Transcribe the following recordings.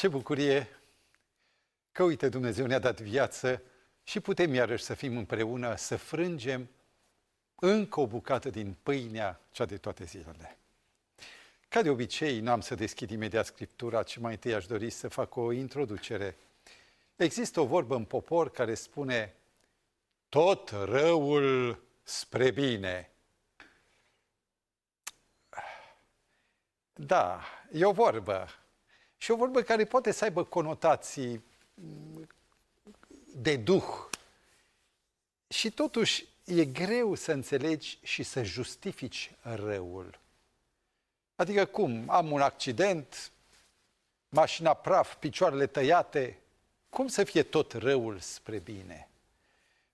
Ce bucurie că, uite, Dumnezeu ne-a dat viață și putem iarăși să fim împreună, să frângem încă o bucată din pâinea cea de toate zilele. Ca de obicei, n-am să deschid imediat Scriptura, ci mai întâi aș dori să fac o introducere. Există o vorbă în popor care spune tot răul spre bine. Da, e o vorbă și o vorbă care poate să aibă conotații de duh. Și totuși e greu să înțelegi și să justifici răul. Adică cum? Am un accident, mașina praf, picioarele tăiate, cum să fie tot răul spre bine?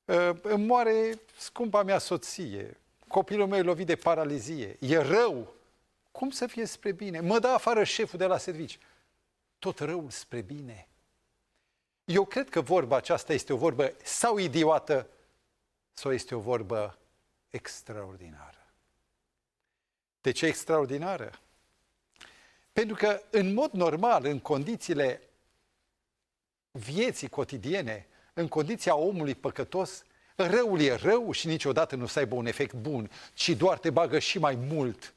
Ă, îmi moare scumpa mea soție, copilul meu e lovit de paralizie, e rău, cum să fie spre bine? Mă dă afară șeful de la servici tot răul spre bine. Eu cred că vorba aceasta este o vorbă sau idiotă, sau este o vorbă extraordinară. De ce extraordinară? Pentru că, în mod normal, în condițiile vieții cotidiene, în condiția omului păcătos, răul e rău și niciodată nu să aibă un efect bun, ci doar te bagă și mai mult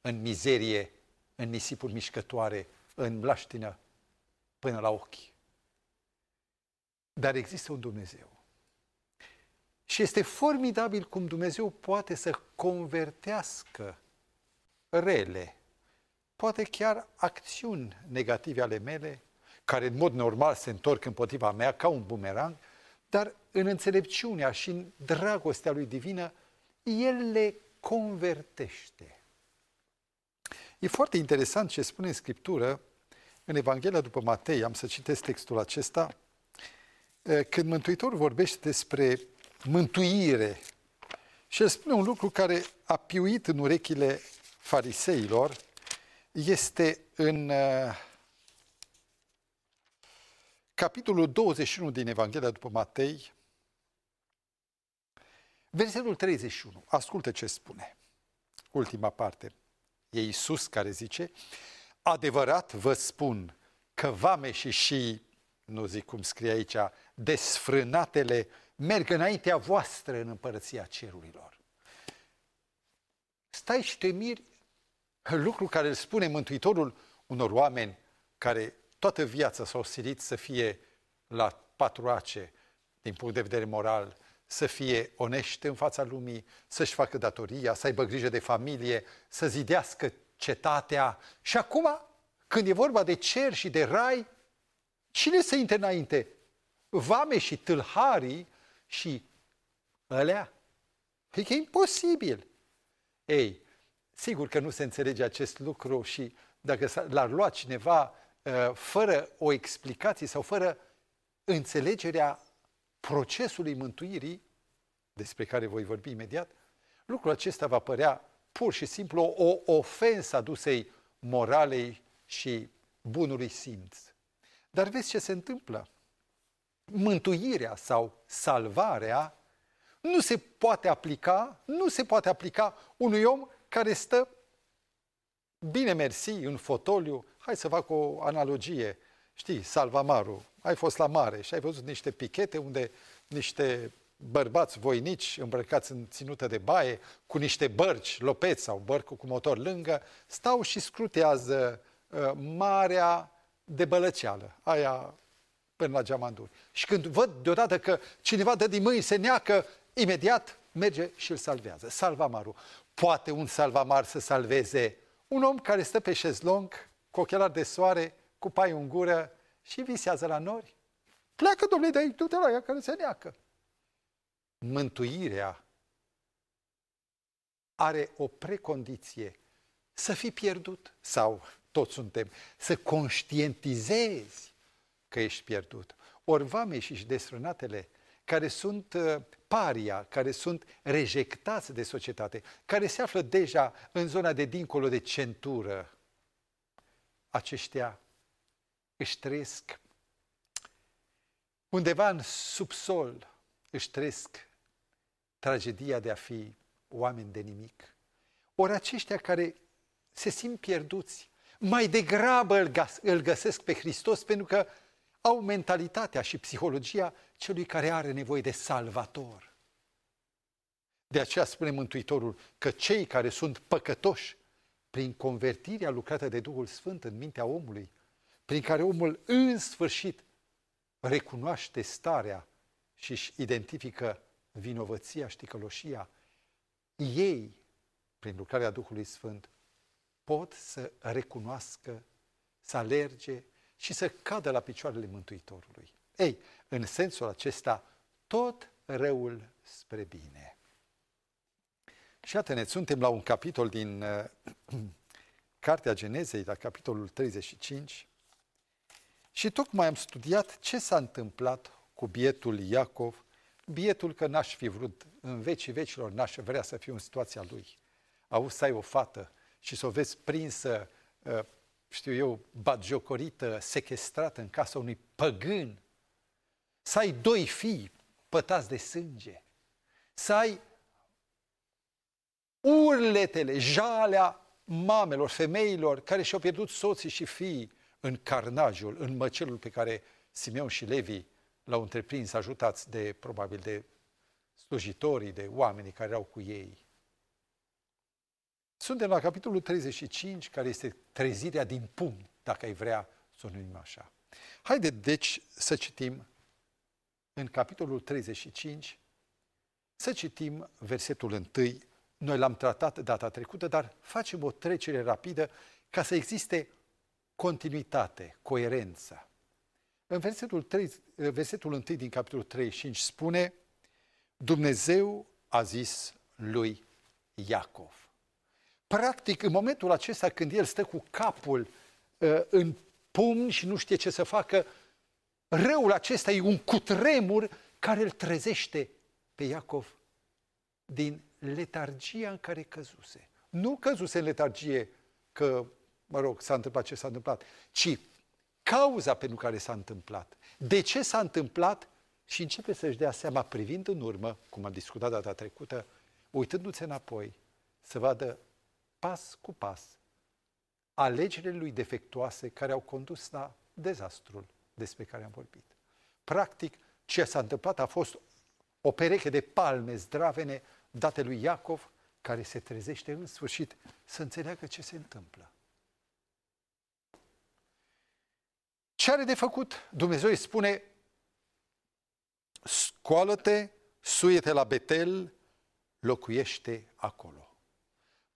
în mizerie, în nisipuri mișcătoare, în mlaștină până la ochi. Dar există un Dumnezeu. Și este formidabil cum Dumnezeu poate să convertească rele, poate chiar acțiuni negative ale mele, care în mod normal se întorc împotriva mea ca un bumerang, dar în înțelepciunea și în dragostea lui divină, el le convertește. E foarte interesant ce spune în Scriptură în Evanghelia după Matei, am să citesc textul acesta, când Mântuitorul vorbește despre mântuire și el spune un lucru care a piuit în urechile fariseilor, este în capitolul 21 din Evanghelia după Matei, versetul 31. Ascultă ce spune, ultima parte. E Iisus care zice, Adevărat vă spun că vameșii și, nu zic cum scrie aici, desfrânatele merg înaintea voastră în împărăția cerurilor. Stai și te miri lucru care îl spune Mântuitorul unor oameni care toată viața s-au silit să fie la patruace din punct de vedere moral, să fie onești în fața lumii, să-și facă datoria, să aibă grijă de familie, să zidească cetatea. Și acum, când e vorba de cer și de rai, cine se intre înainte? Vame și tâlharii și ălea? E păi că e imposibil. Ei, sigur că nu se înțelege acest lucru și dacă l-ar lua cineva ă, fără o explicație sau fără înțelegerea procesului mântuirii, despre care voi vorbi imediat, lucrul acesta va părea pur și simplu o ofensă adusei moralei și bunului simț. Dar vezi ce se întâmplă. Mântuirea sau salvarea nu se poate aplica, nu se poate aplica unui om care stă bine mersi în fotoliu. Hai să fac o analogie. Știi, salvamarul, ai fost la mare și ai văzut niște pichete unde niște bărbați voinici îmbrăcați în ținută de baie, cu niște bărci, lopeți sau bărcu cu motor lângă, stau și scrutează uh, marea de bălăceală, aia până la geamanduri. Și când văd deodată că cineva dă din mâini, se neacă, imediat merge și îl salvează. Salvamarul. Poate un salvamar să salveze un om care stă pe șezlong, cu ochelari de soare, cu pai în gură și visează la nori? Pleacă, domnule, de aici, du-te la ea care se neacă mântuirea are o precondiție să fii pierdut sau toți suntem, să conștientizezi că ești pierdut. Ori vame și desfrânatele care sunt uh, paria, care sunt rejectați de societate, care se află deja în zona de dincolo de centură, aceștia își trăiesc undeva în subsol, își trăiesc tragedia de a fi oameni de nimic. Ori aceștia care se simt pierduți, mai degrabă îl, găs- îl găsesc pe Hristos pentru că au mentalitatea și psihologia celui care are nevoie de salvator. De aceea spune Mântuitorul că cei care sunt păcătoși prin convertirea lucrată de Duhul Sfânt în mintea omului, prin care omul în sfârșit recunoaște starea și își identifică vinovăția și ticăloșia, ei, prin lucrarea Duhului Sfânt, pot să recunoască, să alerge și să cadă la picioarele Mântuitorului. Ei, în sensul acesta, tot răul spre bine. Și iată, ne suntem la un capitol din uh, Cartea Genezei, la capitolul 35, și tocmai am studiat ce s-a întâmplat cu bietul Iacov, bietul că n-aș fi vrut, în vecii vecilor n-aș vrea să fiu în situația lui. Auzi să ai o fată și să o vezi prinsă, ă, știu eu, batjocorită, sequestrată în casa unui păgân, să ai doi fii pătați de sânge, să ai urletele, jalea mamelor, femeilor care și-au pierdut soții și fii în carnajul, în măcelul pe care Simeon și Levi l-au întreprins, ajutați de, probabil, de slujitorii, de oamenii care erau cu ei. Suntem la capitolul 35, care este trezirea din pumn, dacă ai vrea să o numim așa. Haideți, deci, să citim în capitolul 35, să citim versetul 1. Noi l-am tratat data trecută, dar facem o trecere rapidă ca să existe continuitate, coerență. În versetul, 3, versetul 1 din capitolul 35 spune Dumnezeu a zis lui Iacov. Practic, în momentul acesta când el stă cu capul uh, în pumn și nu știe ce să facă, răul acesta e un cutremur care îl trezește pe Iacov din letargia în care căzuse. Nu căzuse în letargie că, mă rog, s-a întâmplat ce s-a întâmplat, ci cauza pentru care s-a întâmplat, de ce s-a întâmplat și începe să-și dea seama privind în urmă, cum am discutat data trecută, uitându-se înapoi, să vadă pas cu pas alegerile lui defectuoase care au condus la dezastrul despre care am vorbit. Practic, ce s-a întâmplat a fost o pereche de palme zdravene date lui Iacov, care se trezește în sfârșit să înțeleagă ce se întâmplă. Ce are de făcut? Dumnezeu îi spune, scoală-te, suie-te la Betel, locuiește acolo.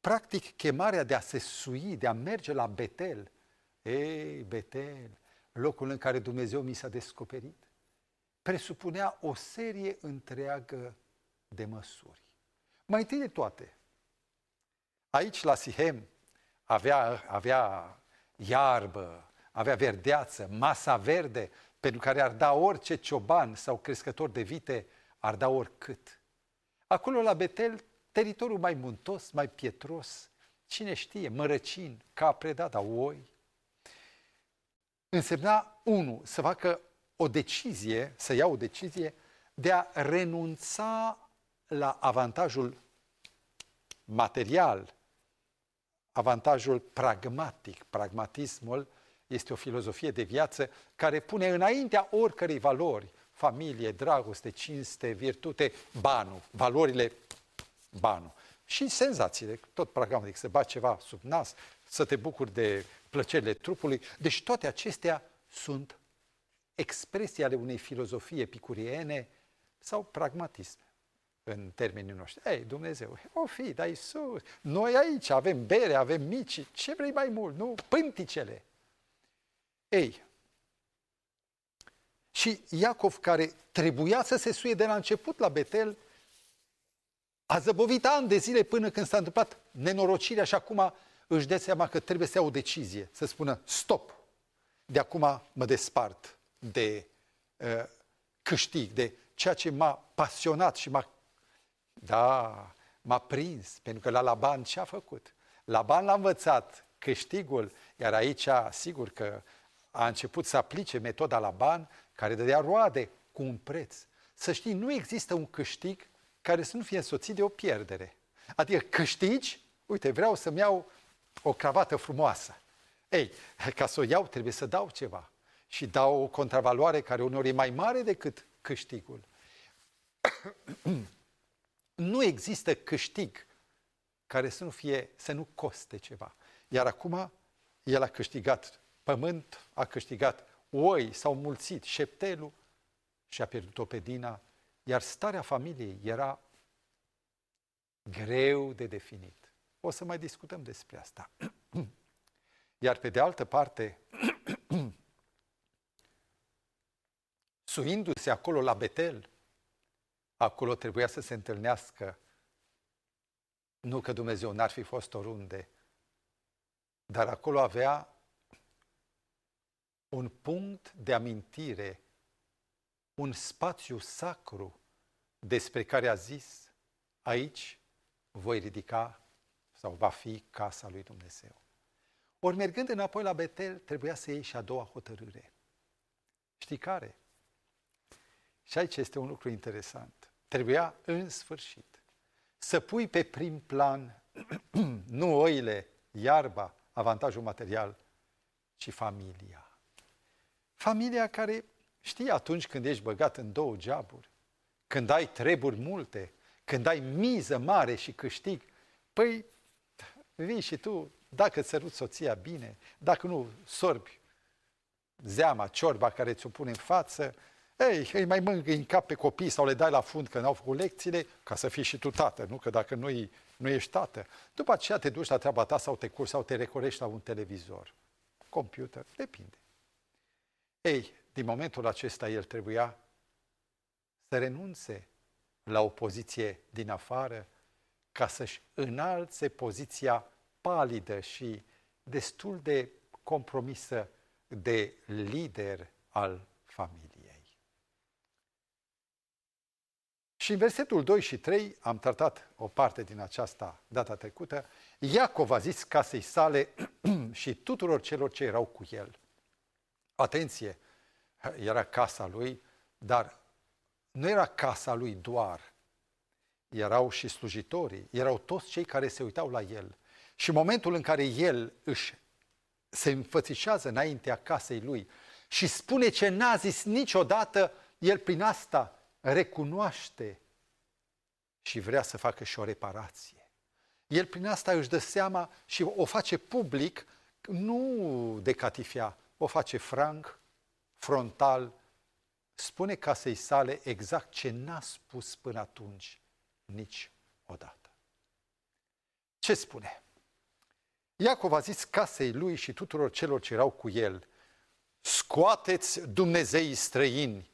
Practic, chemarea de a se sui, de a merge la Betel, ei, Betel, locul în care Dumnezeu mi s-a descoperit, presupunea o serie întreagă de măsuri. Mai întâi de toate, aici la Sihem avea, avea iarbă, avea verdeață, masa verde, pentru care ar da orice cioban sau crescător de vite, ar da oricât. Acolo la Betel, teritoriul mai muntos, mai pietros, cine știe, mărăcin, capre, da, da, oi. Însemna, unu, să facă o decizie, să ia o decizie de a renunța la avantajul material, avantajul pragmatic, pragmatismul este o filozofie de viață care pune înaintea oricărei valori, familie, dragoste, cinste, virtute, banul, valorile, banul. Și senzațiile, tot adică să bat ceva sub nas, să te bucuri de plăcerile trupului. Deci toate acestea sunt expresii ale unei filozofii epicuriene sau pragmatisme în termenii noștri. Ei, Dumnezeu, o fi, dar Iisus, noi aici avem bere, avem mici, ce vrei mai mult, nu? Pânticele ei. Și Iacov, care trebuia să se suie de la început la Betel, a zăbovit ani de zile până când s-a întâmplat nenorocirea și acum își dă seama că trebuie să ia o decizie, să spună stop, de acum mă despart de uh, câștig, de ceea ce m-a pasionat și m-a, da, m-a prins, pentru că la Laban ce a făcut? Laban l-a învățat câștigul, iar aici sigur că uh, a început să aplice metoda la ban care dădea roade cu un preț. Să știi, nu există un câștig care să nu fie însoțit de o pierdere. Adică câștigi, uite, vreau să-mi iau o cravată frumoasă. Ei, ca să o iau trebuie să dau ceva. Și dau o contravaloare care uneori e mai mare decât câștigul. nu există câștig care să nu, fie, să nu coste ceva. Iar acum el a câștigat pământ a câștigat, oi s-au mulțit, șeptelul și a pierdut-o pe Dina, iar starea familiei era greu de definit. O să mai discutăm despre asta. Iar pe de altă parte, suindu-se acolo la Betel, acolo trebuia să se întâlnească nu că Dumnezeu n-ar fi fost oriunde, dar acolo avea un punct de amintire, un spațiu sacru despre care a zis, aici voi ridica sau va fi casa lui Dumnezeu. Ori mergând înapoi la Betel, trebuia să iei și a doua hotărâre. Știi care? Și aici este un lucru interesant. Trebuia în sfârșit să pui pe prim plan nu oile, iarba, avantajul material, ci familia. Familia care știe atunci când ești băgat în două geaburi, când ai treburi multe, când ai miză mare și câștig, păi vii și tu, dacă săruți soția bine, dacă nu sorbi zeama, ciorba care ți-o pune în față, ei, îi mai mângâi în cap pe copii sau le dai la fund că n-au făcut lecțiile, ca să fii și tu tată, nu? Că dacă nu, nu ești tată. După aceea te duci la treaba ta sau te curi sau te recorești la un televizor, computer, depinde. Ei, din momentul acesta el trebuia să renunțe la o poziție din afară ca să-și înalțe poziția palidă și destul de compromisă de lider al familiei. Și în versetul 2 și 3 am tratat o parte din aceasta data trecută. Iacov a zis casei sale și tuturor celor ce erau cu el – Atenție! Era casa lui, dar nu era casa lui doar. Erau și slujitorii, erau toți cei care se uitau la el. Și momentul în care el își se înfățișează înaintea casei lui și spune ce n-a zis niciodată, el prin asta recunoaște și vrea să facă și o reparație. El prin asta își dă seama și o face public, nu de catifea, o face franc, frontal, spune casei sale exact ce n-a spus până atunci nici odată. Ce spune? Iacov a zis casei lui și tuturor celor ce erau cu el, scoateți Dumnezeii străini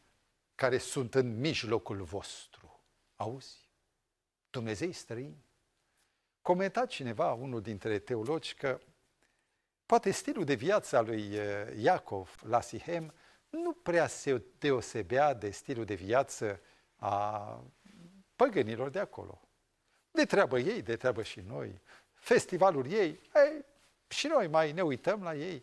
care sunt în mijlocul vostru. Auzi? Dumnezeii străini? Comenta cineva, unul dintre teologi, că Poate stilul de viață al lui Iacov la Sihem nu prea se deosebea de stilul de viață a păgânilor de acolo. De treabă ei, de treabă și noi. Festivalul ei, ei și noi mai ne uităm la ei.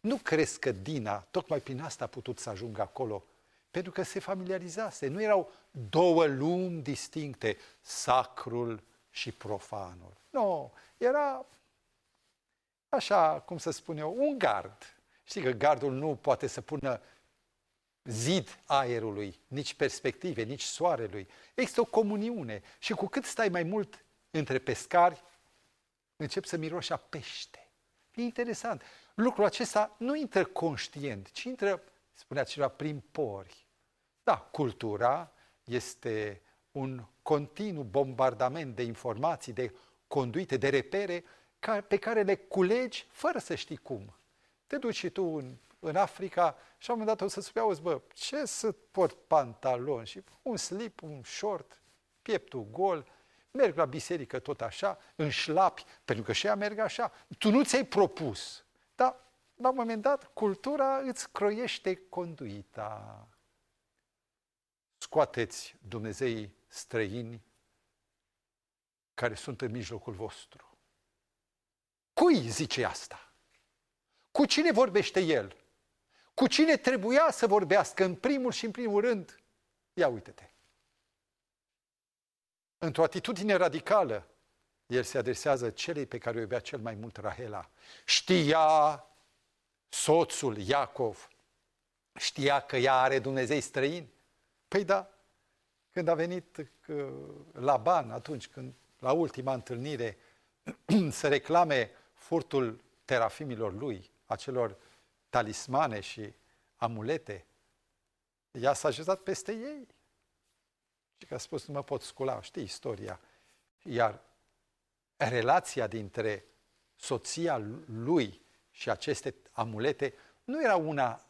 Nu crezi că Dina, tocmai prin asta a putut să ajungă acolo? Pentru că se familiarizase. Nu erau două lumi distincte, sacrul și profanul. Nu, era așa, cum să spun eu, un gard. Știi că gardul nu poate să pună zid aerului, nici perspective, nici soarelui. Există o comuniune și cu cât stai mai mult între pescari, încep să miroși a pește. E interesant. Lucrul acesta nu intră conștient, ci intră, spunea cineva, prin pori. Da, cultura este un continuu bombardament de informații, de conduite, de repere pe care le culegi fără să știi cum. Te duci și tu în, în Africa și la un moment dat o să spui, auzi, bă, ce să port pantalon și un slip, un short, pieptul gol, merg la biserică tot așa, în șlapi, pentru că și ea merg așa. Tu nu ți-ai propus, dar la un moment dat cultura îți croiește conduita. Scoateți Dumnezeii străini care sunt în mijlocul vostru. Cui zice asta? Cu cine vorbește el? Cu cine trebuia să vorbească în primul și în primul rând? Ia uite-te. Într-o atitudine radicală, el se adresează celei pe care o iubea cel mai mult Rahela. Știa soțul Iacov, știa că ea are Dumnezei străin. Păi da, când a venit la Ban, atunci când la ultima întâlnire să reclame furtul terafimilor lui, acelor talismane și amulete, ea s-a așezat peste ei. Și că a spus, nu mă pot scula, știi istoria. Iar relația dintre soția lui și aceste amulete nu era una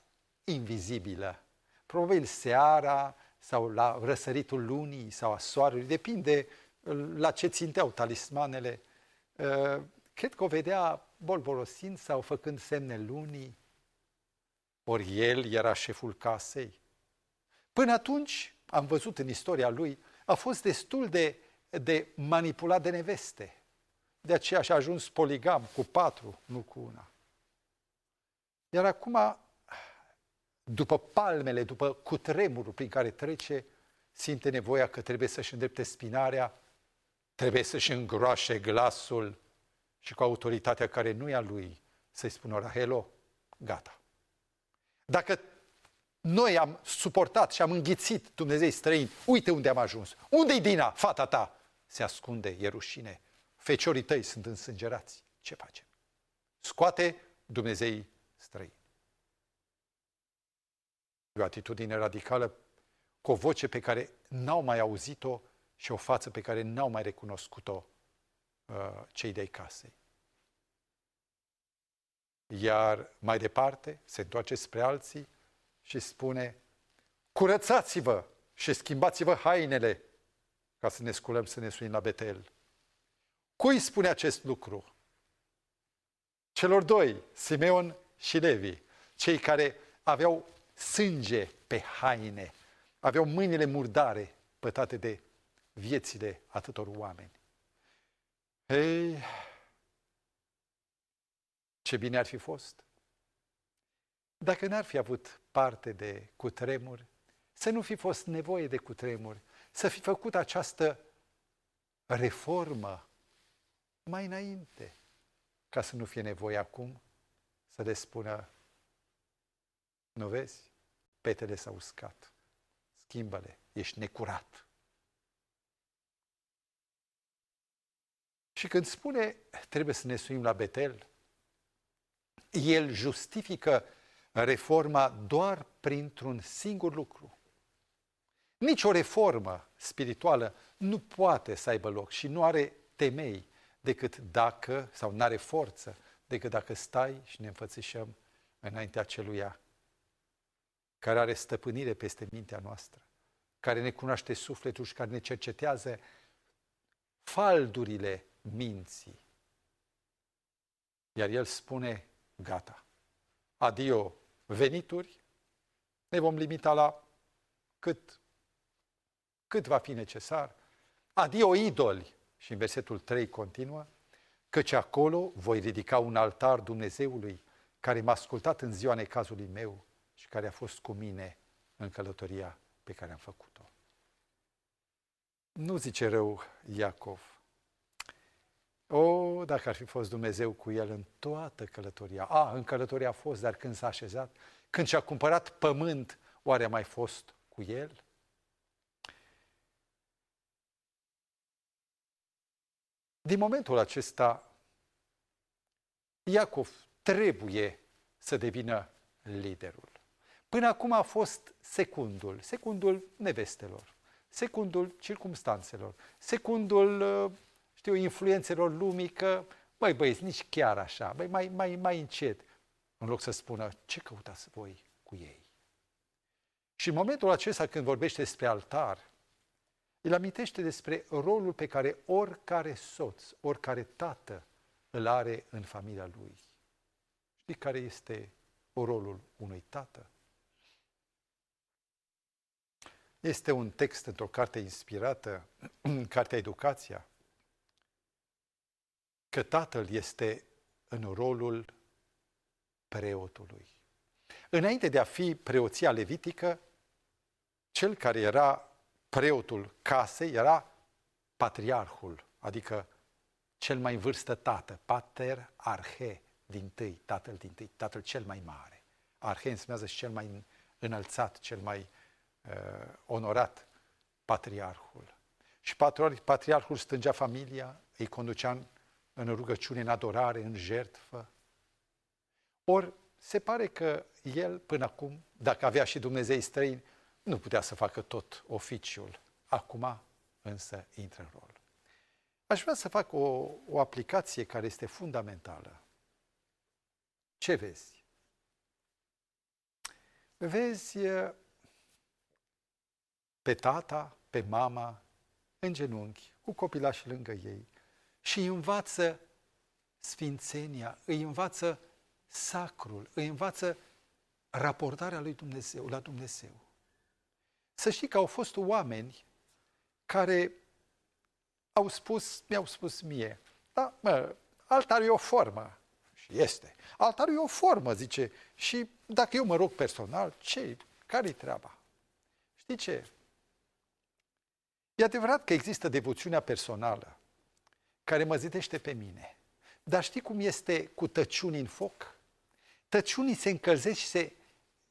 invizibilă. Probabil seara sau la răsăritul lunii sau a soarelui, depinde la ce ținteau talismanele. Ă, Cred că o vedea bolborosind sau făcând semne lunii. Ori el era șeful casei. Până atunci, am văzut în istoria lui, a fost destul de, de manipulat de neveste. De aceea și-a ajuns poligam cu patru, nu cu una. Iar acum, după palmele, după cutremurul prin care trece, simte nevoia că trebuie să-și îndrepte spinarea, trebuie să-și îngroașe glasul, și cu autoritatea care nu e a lui să-i spună Rahelo, gata. Dacă noi am suportat și am înghițit Dumnezei străini, uite unde am ajuns. Unde-i Dina, fata ta? Se ascunde, e rușine. Feciorii tăi sunt însângerați. Ce facem? Scoate Dumnezei străini. E o atitudine radicală cu o voce pe care n-au mai auzit-o și o față pe care n-au mai recunoscut-o uh, cei de casei. Iar mai departe se întoarce spre alții și spune, curățați-vă și schimbați-vă hainele ca să ne sculăm să ne suim la Betel. Cui spune acest lucru? Celor doi, Simeon și Levi, cei care aveau sânge pe haine, aveau mâinile murdare pătate de viețile atâtor oameni. Hei, ce bine ar fi fost! Dacă n-ar fi avut parte de cutremuri, să nu fi fost nevoie de cutremuri, să fi făcut această reformă mai înainte, ca să nu fie nevoie acum să le spună, nu vezi, petele s-au uscat, schimbă-le, ești necurat. Și când spune trebuie să ne suim la Betel, el justifică reforma doar printr-un singur lucru. Nici o reformă spirituală nu poate să aibă loc și nu are temei decât dacă, sau nu are forță, decât dacă stai și ne înfățișăm înaintea celuia care are stăpânire peste mintea noastră, care ne cunoaște sufletul și care ne cercetează faldurile minții. Iar el spune, gata, adio venituri, ne vom limita la cât, cât va fi necesar, adio idoli, și în versetul 3 continuă, căci acolo voi ridica un altar Dumnezeului care m-a ascultat în ziua necazului meu și care a fost cu mine în călătoria pe care am făcut-o. Nu zice rău Iacov, o, oh, dacă ar fi fost Dumnezeu cu el în toată călătoria. A, ah, în călătoria a fost, dar când s-a așezat, când și-a cumpărat pământ, oare a mai fost cu el? Din momentul acesta, Iacov trebuie să devină liderul. Până acum a fost secundul, secundul nevestelor, secundul circumstanțelor, secundul uh, știu, influențelor lumii că, băi băieți, nici chiar așa, băi, mai, mai, mai încet, în loc să spună ce căutați voi cu ei. Și în momentul acesta când vorbește despre altar, îl amintește despre rolul pe care oricare soț, oricare tată îl are în familia lui. Știi care este rolul unui tată? Este un text într-o carte inspirată, în Cartea Educația, că tatăl este în rolul preotului. Înainte de a fi preoția levitică, cel care era preotul casei era patriarhul, adică cel mai vârstă tată, pater arhe din tâi, tatăl din tâi, tatăl cel mai mare. Arhe înseamnă și cel mai înălțat, cel mai uh, onorat, patriarhul. Și patriarhul stângea familia, îi conducea în în rugăciune, în adorare, în jertfă. Ori se pare că el până acum, dacă avea și Dumnezei străini, nu putea să facă tot oficiul. Acum însă intră în rol. Aș vrea să fac o, o aplicație care este fundamentală. Ce vezi? Vezi pe tata, pe mama, în genunchi, cu copilașii lângă ei, și îi învață sfințenia, îi învață sacrul, îi învață raportarea lui Dumnezeu, la Dumnezeu. Să știi că au fost oameni care au spus, mi-au spus mie, da, mă, altarul e o formă. Și este. Altarul e o formă, zice. Și dacă eu mă rog personal, ce, care-i treaba? Știi ce? E adevărat că există devoțiunea personală, care mă zidește pe mine. Dar știi cum este cu tăciunii în foc? Tăciunii se încălzește și se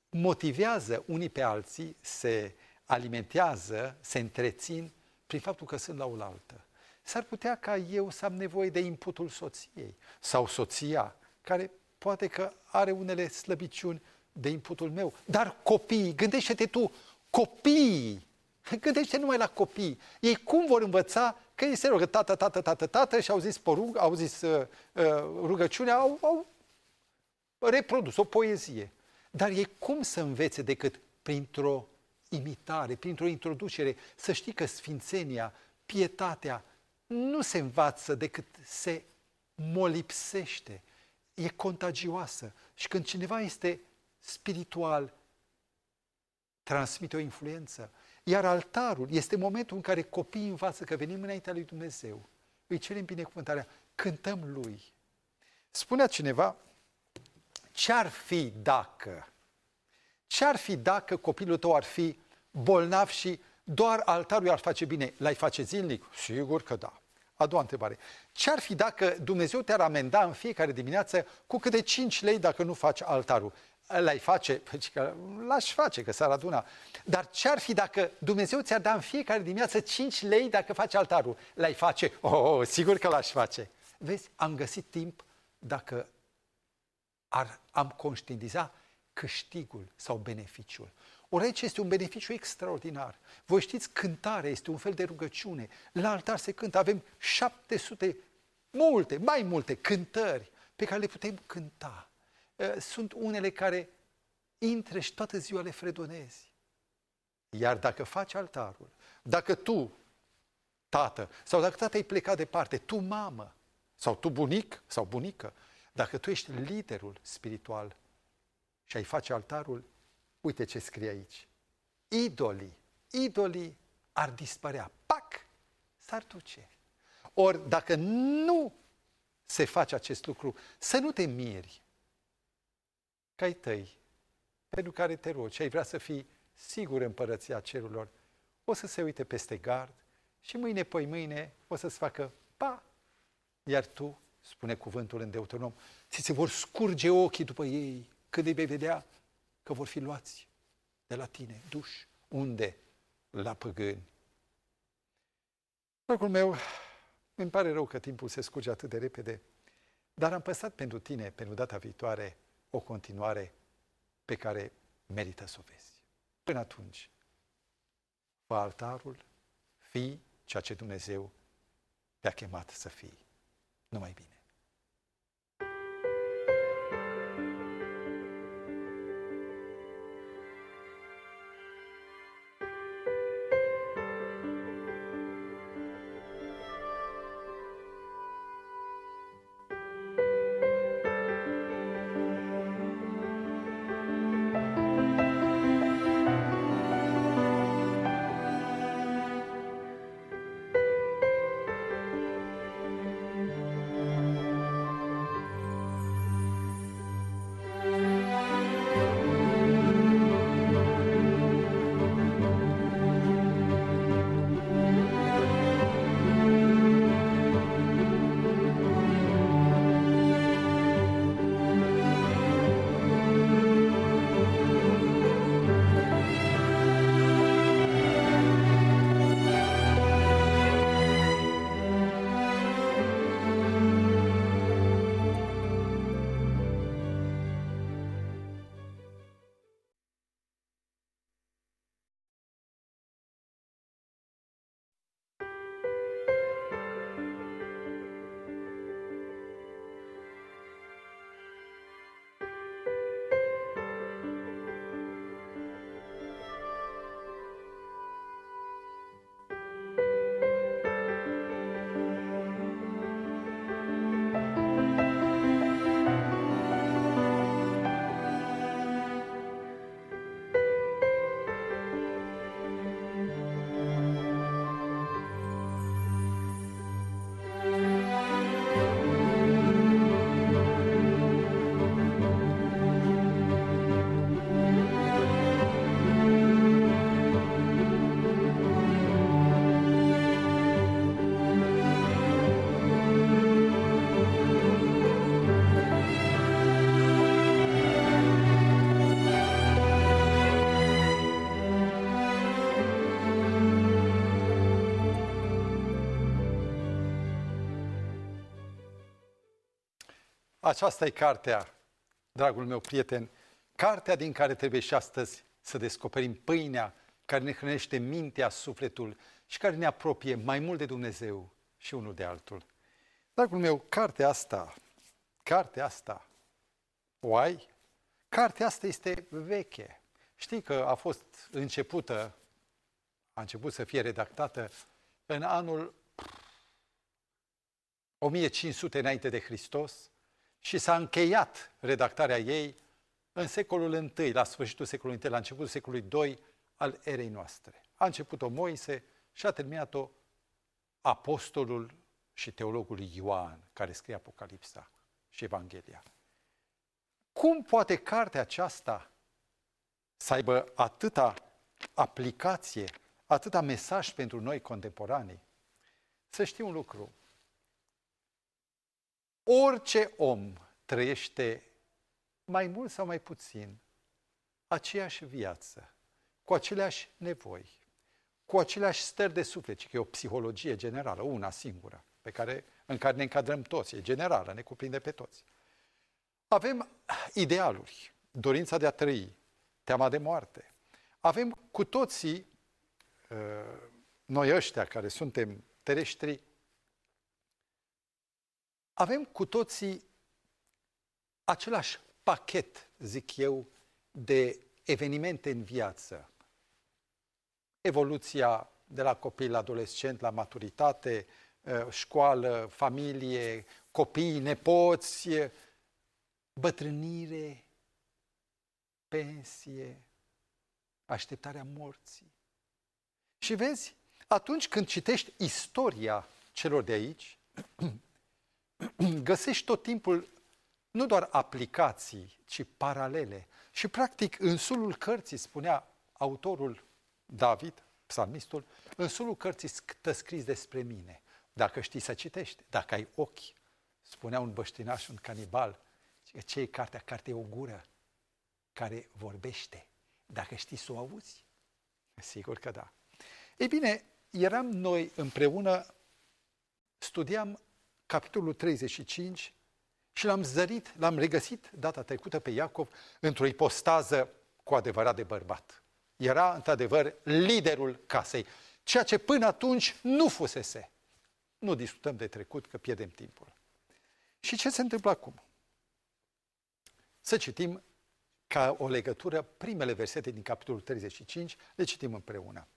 motivează unii pe alții, se alimentează, se întrețin prin faptul că sunt la oaltă. S-ar putea ca eu să am nevoie de inputul soției sau soția, care poate că are unele slăbiciuni de inputul meu. Dar copiii, gândește-te tu, copiii, gândește numai la copii. Ei cum vor învăța că ei se rugă tată, tată, tată, tată și au zis, porug, au zis uh, uh, rugăciunea, au, au reprodus o poezie. Dar ei cum să învețe decât printr-o imitare, printr-o introducere, să știi că sfințenia, pietatea nu se învață decât se molipsește, e contagioasă. Și când cineva este spiritual, transmite o influență. Iar altarul este momentul în care copiii învață că venim înaintea lui Dumnezeu, îi cerem binecuvântarea, cântăm lui. Spunea cineva, ce-ar fi dacă? Ce-ar fi dacă copilul tău ar fi bolnav și doar altarul ar face bine? L-ai face zilnic? Sigur că da. A doua întrebare. Ce ar fi dacă Dumnezeu te-ar amenda în fiecare dimineață cu câte 5 lei dacă nu faci altarul? L-ai face? L-aș face, că s-ar aduna. Dar ce ar fi dacă Dumnezeu ți-ar da în fiecare dimineață 5 lei dacă faci altarul? L-ai face? Oh, oh, oh, sigur că l-aș face. Vezi, am găsit timp dacă ar, am conștientiza câștigul sau beneficiul. O rece este un beneficiu extraordinar. Voi știți, cântarea este un fel de rugăciune. La altar se cântă. Avem 700, multe, mai multe cântări pe care le putem cânta. Eh, sunt unele care intre și toată ziua le fredonezi. Iar dacă faci altarul, dacă tu, tată, sau dacă tata ai plecat departe, tu, mamă, sau tu, bunic, sau bunică, dacă tu ești liderul spiritual și ai face altarul, uite ce scrie aici. Idolii, idolii ar dispărea. Pac! S-ar duce. Ori dacă nu se face acest lucru, să nu te miri ca ai tăi, pentru care te rogi și ai vrea să fii sigur în părăția cerurilor, o să se uite peste gard și mâine, păi mâine, o să-ți facă pa! Iar tu, spune cuvântul în Deuteronom, ți se vor scurge ochii după ei când îi vei vedea că vor fi luați de la tine, duși. Unde? La păgâni. Dragul meu, îmi pare rău că timpul se scurge atât de repede, dar am păsat pentru tine, pentru data viitoare, o continuare pe care merită să o vezi. Până atunci, pe altarul, fii ceea ce Dumnezeu te-a chemat să fii. Numai bine! Aceasta e cartea, dragul meu prieten, cartea din care trebuie și astăzi să descoperim pâinea care ne hrănește mintea, sufletul și care ne apropie mai mult de Dumnezeu și unul de altul. Dragul meu, cartea asta, cartea asta, o ai? Cartea asta este veche. Știi că a fost începută, a început să fie redactată în anul 1500 înainte de Hristos, și s-a încheiat redactarea ei în secolul I, la sfârșitul secolului I, la începutul secolului II al erei noastre. A început-o Moise și a terminat-o apostolul și teologul Ioan, care scrie Apocalipsa și Evanghelia. Cum poate cartea aceasta să aibă atâta aplicație, atâta mesaj pentru noi contemporanii? Să știi un lucru, Orice om trăiește mai mult sau mai puțin aceeași viață, cu aceleași nevoi, cu aceleași stări de suflet, că e o psihologie generală, una singură, pe care, în care ne încadrăm toți, e generală, ne cuprinde pe toți. Avem idealuri, dorința de a trăi, teama de moarte. Avem cu toții, uh, noi ăștia care suntem terestri, avem cu toții același pachet, zic eu, de evenimente în viață. Evoluția de la copil la adolescent, la maturitate, ă, școală, familie, copii, nepoți, bătrânire, pensie, așteptarea morții. Și vezi, atunci când citești istoria celor de aici, găsești tot timpul nu doar aplicații, ci paralele. Și practic în sulul cărții, spunea autorul David, psalmistul, în sulul cărții stă scris despre mine. Dacă știi să citești, dacă ai ochi, spunea un băștinaș, un canibal, ce e cartea? Cartea e o gură care vorbește. Dacă știi să o auzi, sigur că da. Ei bine, eram noi împreună, studiam capitolul 35, și l-am zărit, l-am regăsit data trecută pe Iacov într-o ipostază cu adevărat de bărbat. Era, într-adevăr, liderul casei, ceea ce până atunci nu fusese. Nu discutăm de trecut, că pierdem timpul. Și ce se întâmplă acum? Să citim ca o legătură primele versete din capitolul 35, le citim împreună.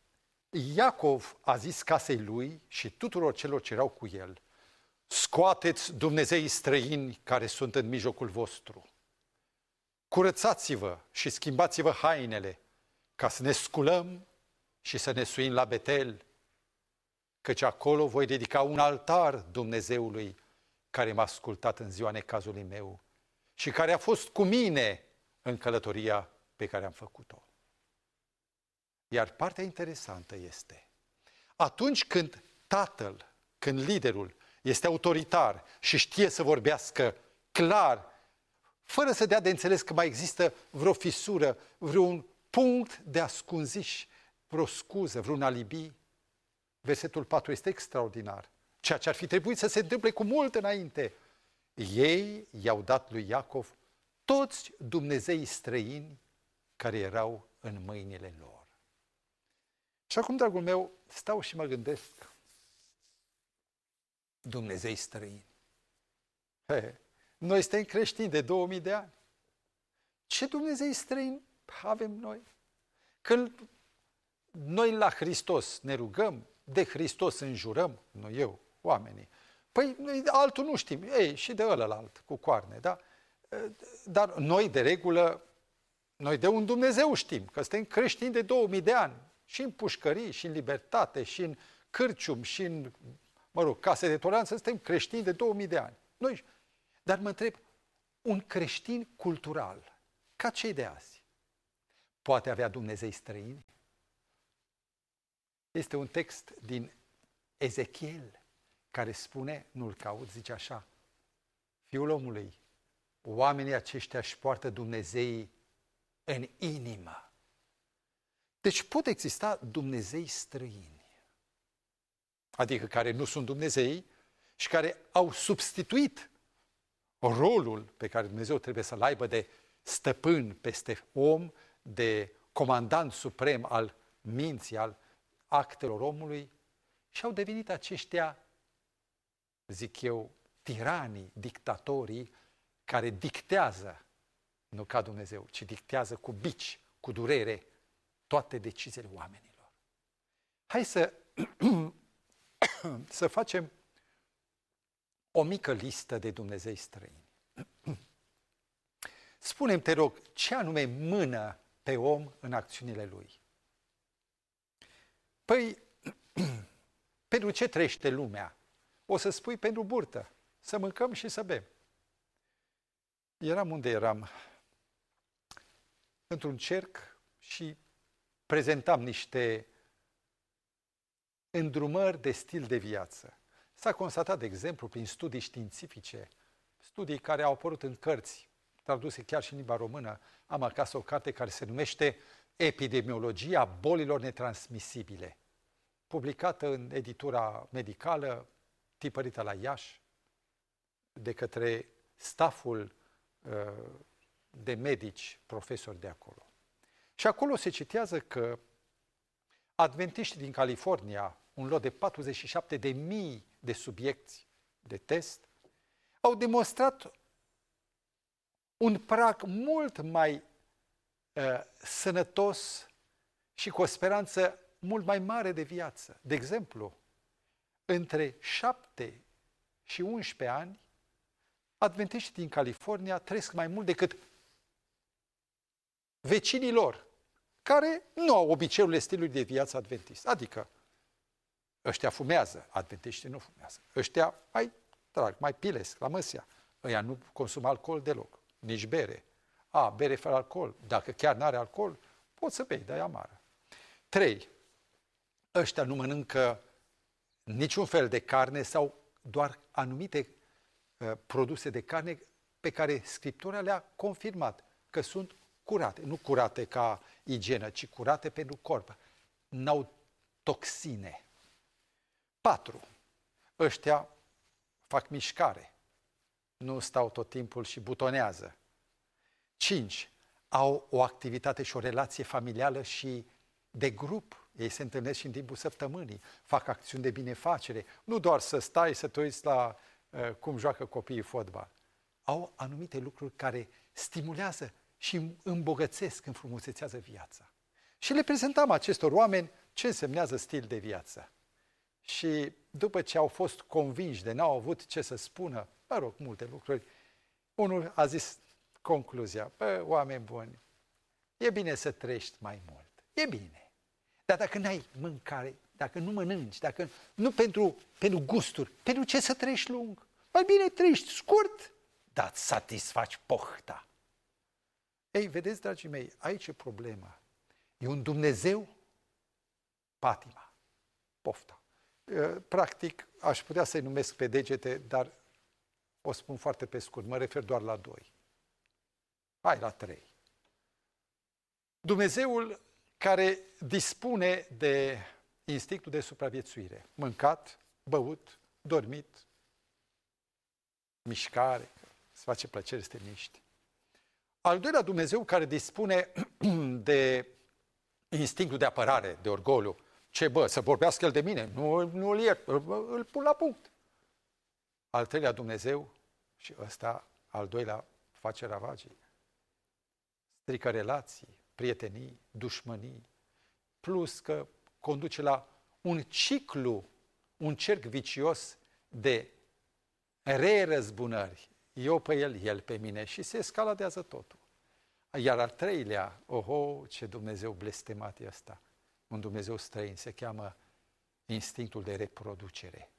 Iacov a zis casei lui și tuturor celor ce erau cu el – Scoateți Dumnezeii străini care sunt în mijlocul vostru. Curățați-vă și schimbați-vă hainele ca să ne sculăm și să ne suim la Betel, căci acolo voi dedica un altar Dumnezeului care m-a ascultat în ziua necazului meu și care a fost cu mine în călătoria pe care am făcut-o. Iar partea interesantă este, atunci când tatăl, când liderul este autoritar și știe să vorbească clar, fără să dea de înțeles că mai există vreo fisură, vreun punct de ascunziș, vreo scuză, vreun alibi. Versetul 4 este extraordinar. Ceea ce ar fi trebuit să se întâmple cu mult înainte. Ei i-au dat lui Iacov toți Dumnezeii străini care erau în mâinile lor. Și acum, dragul meu, stau și mă gândesc Dumnezei străini. He, noi suntem creștini de 2000 de ani. Ce Dumnezei străini avem noi? Când noi la Hristos ne rugăm, de Hristos înjurăm, nu eu, oamenii. Păi noi altul nu știm, ei, și de ălălalt, cu coarne, da? Dar noi, de regulă, noi de un Dumnezeu știm, că suntem creștini de 2000 de ani, și în pușcării, și în libertate, și în cârcium, și în mă rog, case de toleranță, suntem creștini de 2000 de ani. Noi, dar mă întreb, un creștin cultural, ca cei de azi, poate avea Dumnezei străini? Este un text din Ezechiel care spune, nu-l caut, zice așa, Fiul omului, oamenii aceștia își poartă Dumnezei în inimă. Deci pot exista Dumnezei străini adică care nu sunt Dumnezei și care au substituit rolul pe care Dumnezeu trebuie să-l aibă de stăpân peste om, de comandant suprem al minții, al actelor omului și au devenit aceștia, zic eu, tiranii, dictatorii care dictează, nu ca Dumnezeu, ci dictează cu bici, cu durere, toate deciziile oamenilor. Hai să să facem o mică listă de Dumnezei străini. Spune-mi, te rog, ce anume mână pe om în acțiunile lui? Păi, pentru ce trăiește lumea? O să spui pentru burtă, să mâncăm și să bem. Eram unde eram, într-un cerc și prezentam niște îndrumări de stil de viață. S-a constatat, de exemplu, prin studii științifice, studii care au apărut în cărți, traduse chiar și în limba română. Am acasă o carte care se numește Epidemiologia bolilor netransmisibile, publicată în editura medicală, tipărită la Iași, de către staful uh, de medici, profesori de acolo. Și acolo se citează că adventiștii din California, un lot de 47.000 de subiecti de test, au demonstrat un prag mult mai uh, sănătos și cu o speranță mult mai mare de viață. De exemplu, între 7 și 11 ani, adventiștii din California trăiesc mai mult decât vecinii lor, care nu au obiceiurile stilului de viață adventist. Adică Ăștia fumează, adventiștii nu fumează. Ăștia mai trag, mai pilesc la măsia. Ăia nu consumă alcool deloc, nici bere. A, bere fără alcool. Dacă chiar nu are alcool, poți să bei, dar e amară. Trei, ăștia nu mănâncă niciun fel de carne sau doar anumite uh, produse de carne pe care Scriptura le-a confirmat că sunt curate. Nu curate ca igienă, ci curate pentru corp. N-au toxine. Patru. Ăștia fac mișcare. Nu stau tot timpul și butonează. Cinci. Au o activitate și o relație familială și de grup. Ei se întâlnesc și în timpul săptămânii, fac acțiuni de binefacere. Nu doar să stai să te uiți la uh, cum joacă copiii fotbal. Au anumite lucruri care stimulează și îmbogățesc, înfrumusețează viața. Și le prezentam acestor oameni ce însemnează stil de viață și după ce au fost convinși de n-au avut ce să spună, mă rog, multe lucruri, unul a zis concluzia, bă, oameni buni, e bine să trăiești mai mult, e bine. Dar dacă n-ai mâncare, dacă nu mănânci, dacă nu pentru, pentru gusturi, pentru ce să trăiești lung? Mai bine trăiești scurt, dar satisfaci pohta. Ei, vedeți, dragii mei, aici e problema. E un Dumnezeu patima, pofta. Eh, practic, aș putea să-i numesc pe degete, dar o spun foarte pe scurt, mă refer doar la doi. Hai la trei. Dumnezeul care dispune de instinctul de supraviețuire, mâncat, băut, dormit, mișcare, se face plăcere să te miști. Al doilea Dumnezeu care dispune de instinctul de apărare, de orgoliu, ce bă, să vorbească el de mine? Nu, nu îl iert, îl, îl pun la punct. Al treilea Dumnezeu și ăsta, al doilea, face ravagii. Strică relații, prietenii, dușmănii. Plus că conduce la un ciclu, un cerc vicios de re-răzbunări. Eu pe el, el pe mine și se escaladează totul. Iar al treilea, oho, ce Dumnezeu blestemat e ăsta! un Dumnezeu străin, se cheamă instinctul de reproducere,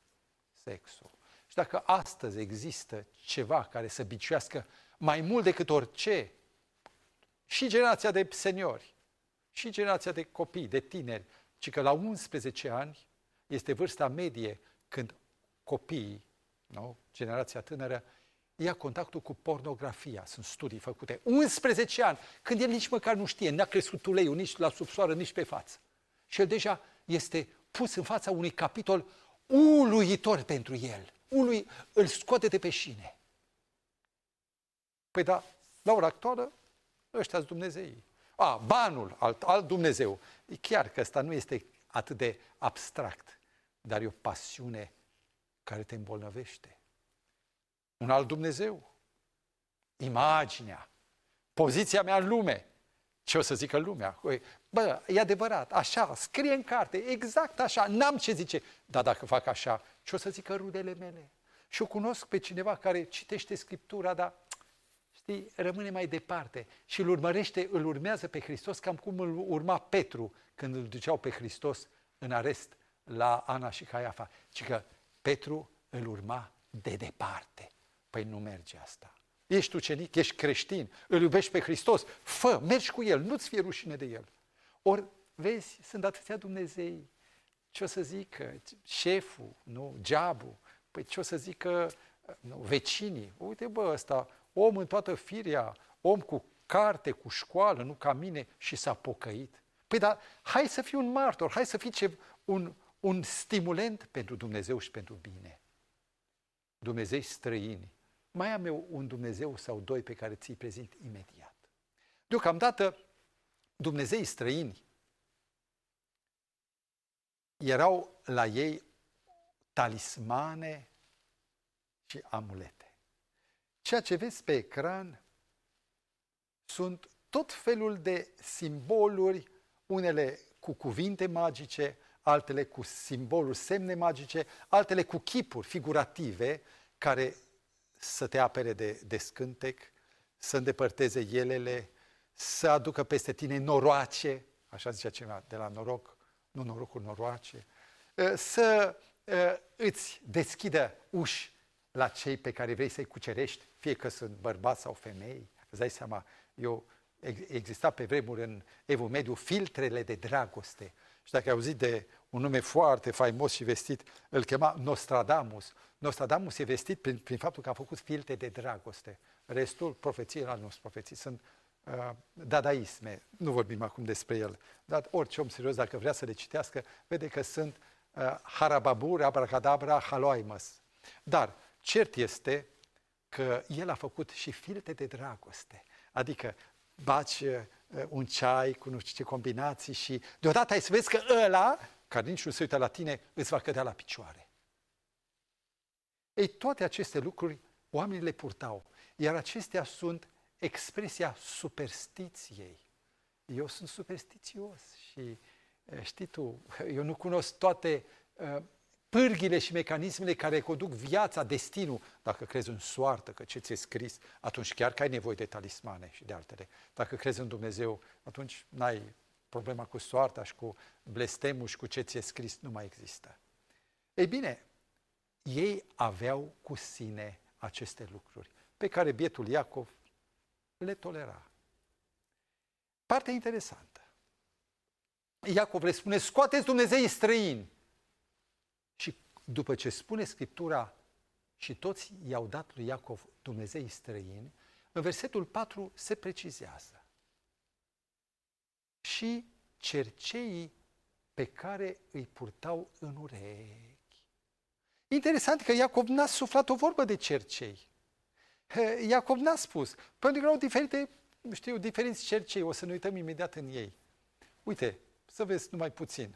sexul. Și dacă astăzi există ceva care să biciuiască mai mult decât orice, și generația de seniori, și generația de copii, de tineri, ci că la 11 ani este vârsta medie când copiii, nu? generația tânără, ia contactul cu pornografia. Sunt studii făcute. 11 ani, când el nici măcar nu știe, n-a crescut uleiul nici la subsoară, nici pe față și el deja este pus în fața unui capitol uluitor pentru el. Ului îl scoate de pe șine. Păi da, la ora actuală, ăștia sunt Dumnezeii. A, banul, alt, alt Dumnezeu. E chiar că ăsta nu este atât de abstract, dar e o pasiune care te îmbolnăvește. Un alt Dumnezeu. Imaginea, poziția mea în lume, ce o să zică lumea? Bă, e adevărat, așa, scrie în carte, exact așa, n-am ce zice. Dar dacă fac așa, ce o să zică rudele mele? Și o cunosc pe cineva care citește Scriptura, dar știi, rămâne mai departe și îl urmărește, îl urmează pe Hristos, cam cum îl urma Petru când îl duceau pe Hristos în arest la Ana și Caiafa. Ci că Petru îl urma de departe. Păi nu merge asta. Ești ucenic, ești creștin, îl iubești pe Hristos, fă, mergi cu El, nu-ți fie rușine de El. Ori, vezi, sunt atâția Dumnezei. Ce o să zică șeful, nu, geabul, păi ce o să zică nu, vecinii? Uite bă ăsta, om în toată firea, om cu carte, cu școală, nu ca mine, și s-a pocăit. Păi dar hai să fii un martor, hai să fii ce, un, un stimulent pentru Dumnezeu și pentru bine. Dumnezei străini mai am eu un Dumnezeu sau doi pe care ți-i prezint imediat. Deocamdată, Dumnezei străini erau la ei talismane și amulete. Ceea ce vezi pe ecran sunt tot felul de simboluri, unele cu cuvinte magice, altele cu simboluri, semne magice, altele cu chipuri figurative care să te apere de, de scântec, să îndepărteze elele, să aducă peste tine noroace, așa zicea cineva, de la noroc, nu norocul, noroace, ă, să ă, îți deschidă uși la cei pe care vrei să-i cucerești, fie că sunt bărbați sau femei. Îți dai seama, eu exista pe vremuri în Evul Mediu filtrele de dragoste și dacă auzit de un nume foarte faimos și vestit, îl chema Nostradamus. Nostradamus e vestit prin, prin faptul că a făcut filte de dragoste. Restul profețiilor nu sunt profeții, sunt uh, dadaisme. Nu vorbim acum despre el. Dar orice om serios, dacă vrea să le citească, vede că sunt uh, harababur, abracadabra, haloaimas. Dar cert este că el a făcut și filte de dragoste. Adică baci uh, Eh, un ceai cu nu știu ce combinații și deodată ai să vezi că ăla, care nici nu se uită la tine, îți va cădea la picioare. Ei, toate aceste lucruri oamenii le purtau, iar acestea sunt expresia superstiției. Eu sunt superstițios și eh, știi tu, eu nu cunosc toate uh, pârghile și mecanismele care conduc viața, destinul. Dacă crezi în soartă, că ce ți-e scris, atunci chiar că ai nevoie de talismane și de altele. Dacă crezi în Dumnezeu, atunci n-ai problema cu soarta și cu blestemul și cu ce ți-e scris, nu mai există. Ei bine, ei aveau cu sine aceste lucruri pe care bietul Iacov le tolera. Partea interesantă. Iacov le spune, scoateți Dumnezei străini și după ce spune Scriptura, și toți i-au dat lui Iacov Dumnezei străini, în versetul 4 se precizează. Și cerceii pe care îi purtau în urechi. Interesant că Iacov n-a suflat o vorbă de cercei. Iacov n-a spus, pentru că erau diferite, știu, diferiți cercei, o să ne uităm imediat în ei. Uite, să vezi numai puțin.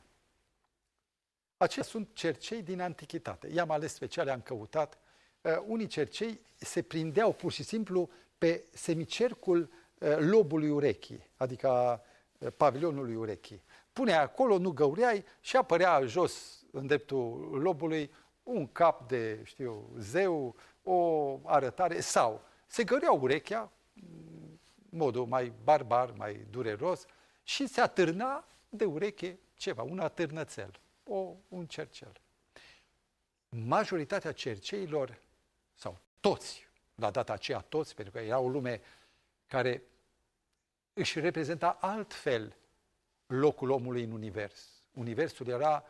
Acestea sunt cercei din antichitate. I-am ales special, am căutat. Uh, unii cercei se prindeau pur și simplu pe semicercul uh, lobului urechii, adică a uh, pavilionului urechii. Puneai acolo, nu găureai și apărea jos, în dreptul lobului, un cap de, știu, zeu, o arătare sau se gărea urechea, mm, modul mai barbar, mai dureros, și se atârna de ureche ceva, un atârnățel o, un cercel. Majoritatea cerceilor, sau toți, la data aceea toți, pentru că era o lume care își reprezenta altfel locul omului în univers. Universul era,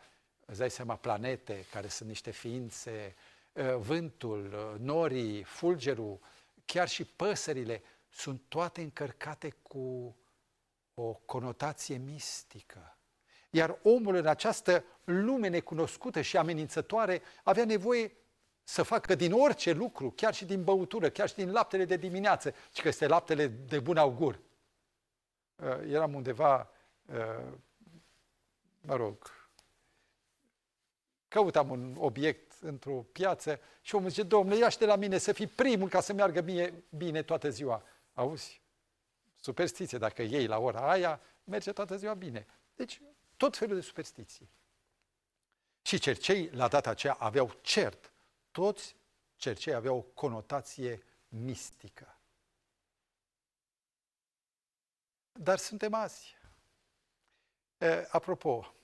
îți dai seama, planete care sunt niște ființe, ă, vântul, ă, norii, fulgerul, chiar și păsările, sunt toate încărcate cu o conotație mistică. Iar omul în această lume necunoscută și amenințătoare, avea nevoie să facă din orice lucru, chiar și din băutură, chiar și din laptele de dimineață, și că este laptele de bun augur. Uh, eram undeva, uh, mă rog, căutam un obiect într-o piață și omul zice, domnule, ia de la mine să fii primul ca să meargă mie bine toată ziua. Auzi, superstiție, dacă ei la ora aia, merge toată ziua bine. Deci, tot felul de superstiții. Și cercei la data aceea aveau cert, toți cercei aveau o conotație mistică. Dar suntem azi. E, apropo,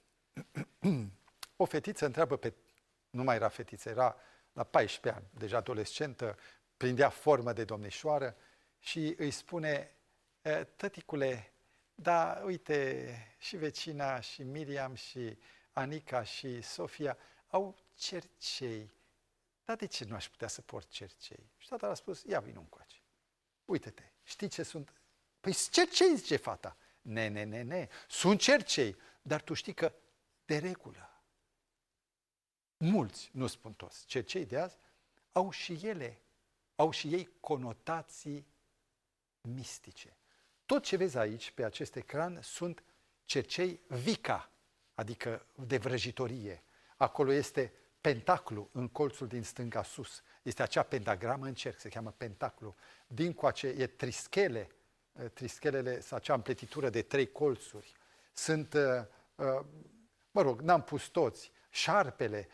o fetiță întreabă pe, nu mai era fetiță, era la 14 ani, deja adolescentă, prindea formă de domnișoară și îi spune, tăticule, da, uite, și vecina, și Miriam, și Anica și Sofia au cercei. Dar de ce nu aș putea să port cercei? Și tatăl a spus, ia un coace. uite te știi ce sunt? Păi cercei, zice fata. Ne, ne, ne, ne, sunt cercei, dar tu știi că de regulă, mulți, nu spun toți, cercei de azi, au și ele, au și ei conotații mistice. Tot ce vezi aici, pe acest ecran, sunt cercei Vica, adică de vrăjitorie. Acolo este pentaclu în colțul din stânga sus. Este acea pentagramă în cerc, se cheamă pentaclu. Din coace e trischele, trischelele, acea împletitură de trei colțuri. Sunt, mă rog, n-am pus toți, șarpele,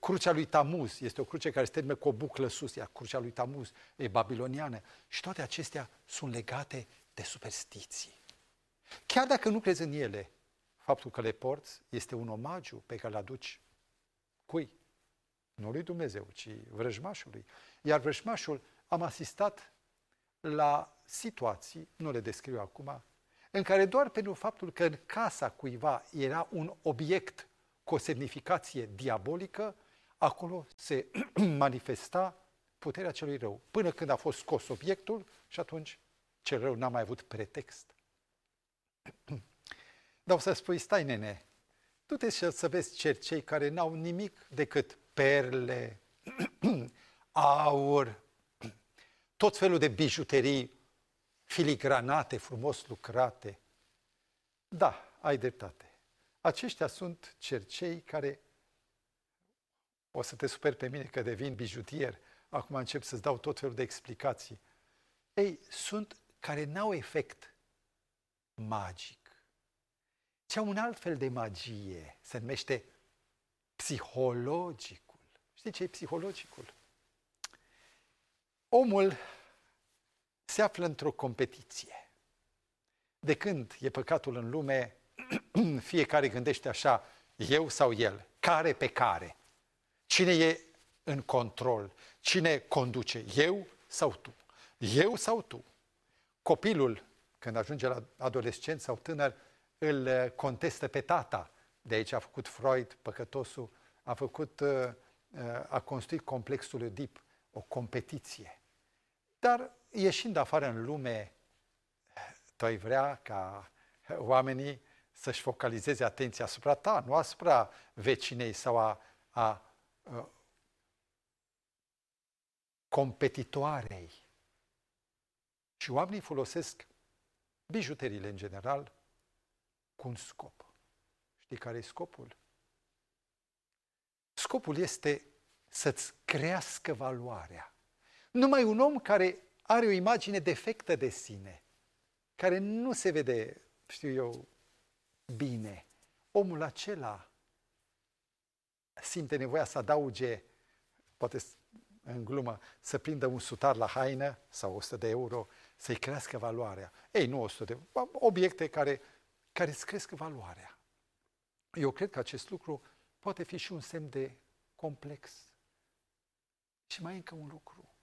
crucea lui Tamuz, este o cruce care se termină cu o buclă sus, iar crucea lui Tamuz e babiloniană. Și toate acestea sunt legate de superstiții. Chiar dacă nu crezi în ele, Faptul că le porți este un omagiu pe care îl aduci. Cui? Nu lui Dumnezeu, ci vrăjmașului. Iar vrăjmașul, am asistat la situații, nu le descriu acum, în care doar pentru faptul că în casa cuiva era un obiect cu o semnificație diabolică, acolo se manifesta puterea celui rău, până când a fost scos obiectul și atunci cel rău n-a mai avut pretext. Dar o să spui, stai nene, tu te și să vezi cercei care n-au nimic decât perle, aur, tot felul de bijuterii filigranate, frumos lucrate. Da, ai dreptate. Aceștia sunt cercei care o să te super pe mine că devin bijutier. Acum încep să-ți dau tot felul de explicații. Ei, sunt care n-au efect magic ce un alt fel de magie, se numește psihologicul. Știi ce e psihologicul? Omul se află într-o competiție. De când e păcatul în lume, fiecare gândește așa, eu sau el, care pe care. Cine e în control? Cine conduce? Eu sau tu? Eu sau tu? Copilul, când ajunge la adolescent sau tânăr, îl uh, contestă pe tata. De aici a făcut Freud, păcătosul, a făcut, uh, uh, a construit complexul Oedip, o competiție. Dar ieșind afară în lume, tu ai vrea ca oamenii să-și focalizeze atenția asupra ta, nu asupra vecinei sau a, a, a competitoarei. Și oamenii folosesc bijuteriile în general, cu un scop. Știi care e scopul? Scopul este să-ți crească valoarea. Numai un om care are o imagine defectă de sine, care nu se vede, știu eu, bine, omul acela simte nevoia să adauge, poate în glumă, să prindă un sutar la haină sau 100 de euro, să-i crească valoarea. Ei, nu 100 de obiecte care care îți cresc valoarea. Eu cred că acest lucru poate fi și un semn de complex. Și mai încă un lucru.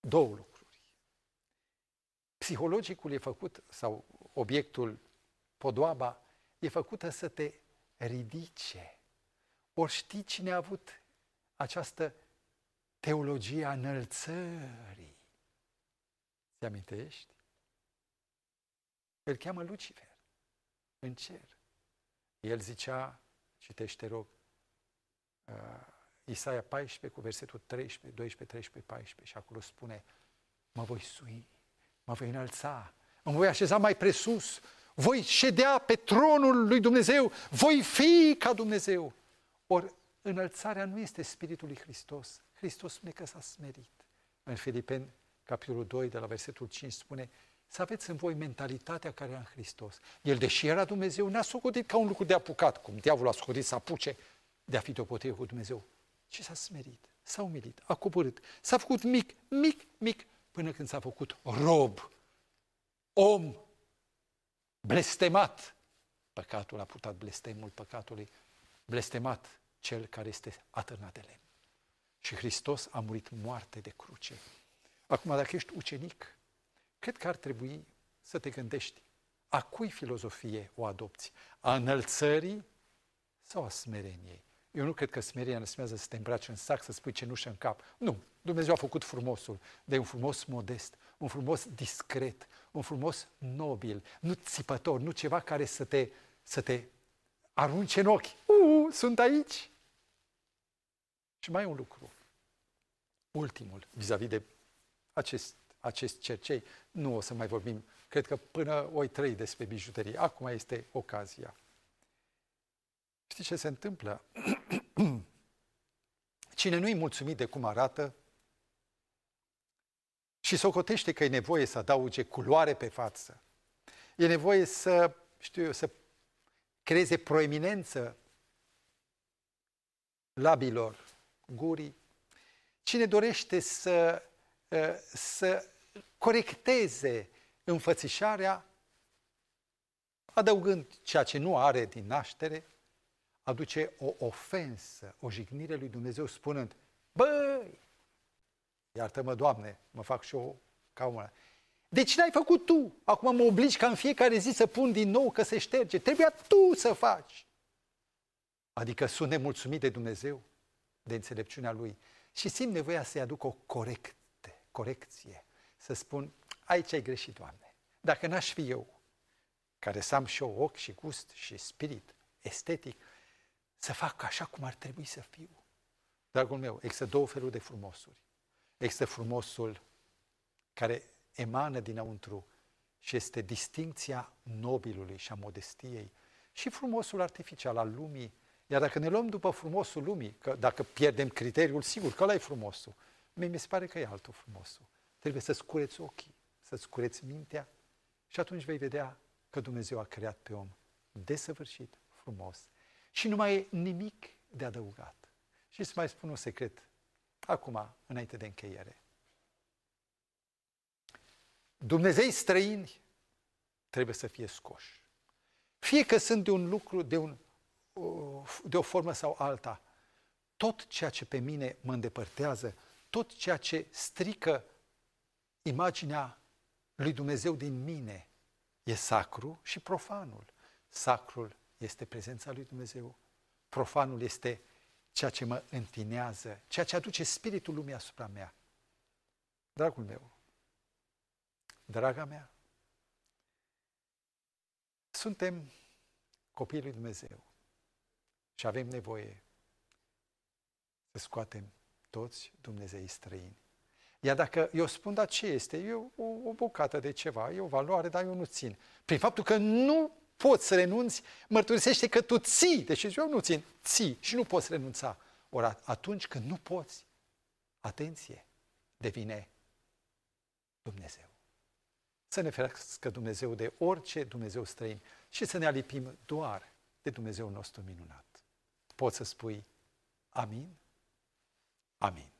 Două lucruri. Psihologicul e făcut, sau obiectul, podoaba, e făcută să te ridice. Ori știi cine a avut această teologie a înălțării. Te amintești? Îl cheamă Lucifer, în cer. El zicea, citește rog, uh, Isaia 14 cu versetul 13, 12, 13, 14 și acolo spune, mă voi sui, mă voi înălța, mă voi așeza mai presus, voi ședea pe tronul lui Dumnezeu, voi fi ca Dumnezeu. Ori înălțarea nu este Spiritul lui Hristos. Hristos spune că s-a smerit. În Filipeni, capitolul 2, de la versetul 5, spune, să aveți în voi mentalitatea care era în Hristos. El, deși era Dumnezeu, n-a socotit ca un lucru de apucat, cum diavolul a socotit să apuce de a fi deopotrivă cu Dumnezeu, și s-a smerit, s-a umilit, a coborât, s-a făcut mic, mic, mic, până când s-a făcut rob, om, blestemat. Păcatul a purtat blestemul păcatului, blestemat cel care este atârnat de lemn. Și Hristos a murit moarte de cruce. Acum, dacă ești ucenic, cred că ar trebui să te gândești a cui filozofie o adopți? A înălțării sau a smereniei? Eu nu cred că smerenia înseamnă să te îmbraci în sac, să spui ce nu în cap. Nu. Dumnezeu a făcut frumosul, de un frumos modest, un frumos discret, un frumos nobil, nu țipător, nu ceva care să te, să te arunce în ochi. Uu, sunt aici! Și mai e un lucru, ultimul, vis-a-vis de acest acest cercei. Nu o să mai vorbim, cred că până oi trei despre bijuterii. Acum este ocazia. Știi ce se întâmplă? Cine nu-i mulțumit de cum arată și socotește că e nevoie să adauge culoare pe față, e nevoie să, știu eu, să creeze proeminență labilor, gurii, Cine dorește să Uh, să corecteze înfățișarea adăugând ceea ce nu are din naștere, aduce o ofensă, o jignire lui Dumnezeu spunând, băi, iartă-mă, Doamne, mă fac și eu ca una. De ce n-ai făcut tu? Acum mă obligi ca în fiecare zi să pun din nou că se șterge. Trebuia tu să faci. Adică sunt nemulțumit de Dumnezeu, de înțelepciunea Lui și simt nevoia să-i aduc o corect corecție, să spun, aici ai greșit, Doamne. Dacă n-aș fi eu, care să am și eu ochi și gust și spirit estetic, să fac așa cum ar trebui să fiu. Dragul meu, există două feluri de frumosuri. Există frumosul care emană dinăuntru și este distinția nobilului și a modestiei și frumosul artificial al lumii. Iar dacă ne luăm după frumosul lumii, că dacă pierdem criteriul, sigur că ăla e frumosul, Mie mi se pare că e altul frumosul. Trebuie să-ți cureți ochii, să-ți cureți mintea și atunci vei vedea că Dumnezeu a creat pe om desăvârșit, frumos și nu mai e nimic de adăugat. Și să mai spun un secret acum, înainte de încheiere. Dumnezei străini trebuie să fie scoși. Fie că sunt de un lucru, de, un, uh, de o formă sau alta, tot ceea ce pe mine mă îndepărtează tot ceea ce strică imaginea lui Dumnezeu din mine e sacru și profanul. Sacrul este prezența lui Dumnezeu, profanul este ceea ce mă întinează, ceea ce aduce spiritul lumii asupra mea. Dragul meu, draga mea, suntem copiii lui Dumnezeu și avem nevoie să scoatem toți Dumnezei străini. Iar dacă eu spun, dar ce este? E o, o bucată de ceva, e o valoare, dar eu nu țin. Prin faptul că nu poți să renunți, mărturisește că tu ții, deci eu nu țin, ții și nu poți renunța. Ori atunci când nu poți, atenție, devine Dumnezeu. Să ne ferească Dumnezeu de orice Dumnezeu străin și să ne alipim doar de Dumnezeu nostru minunat. Poți să spui amin? Amin.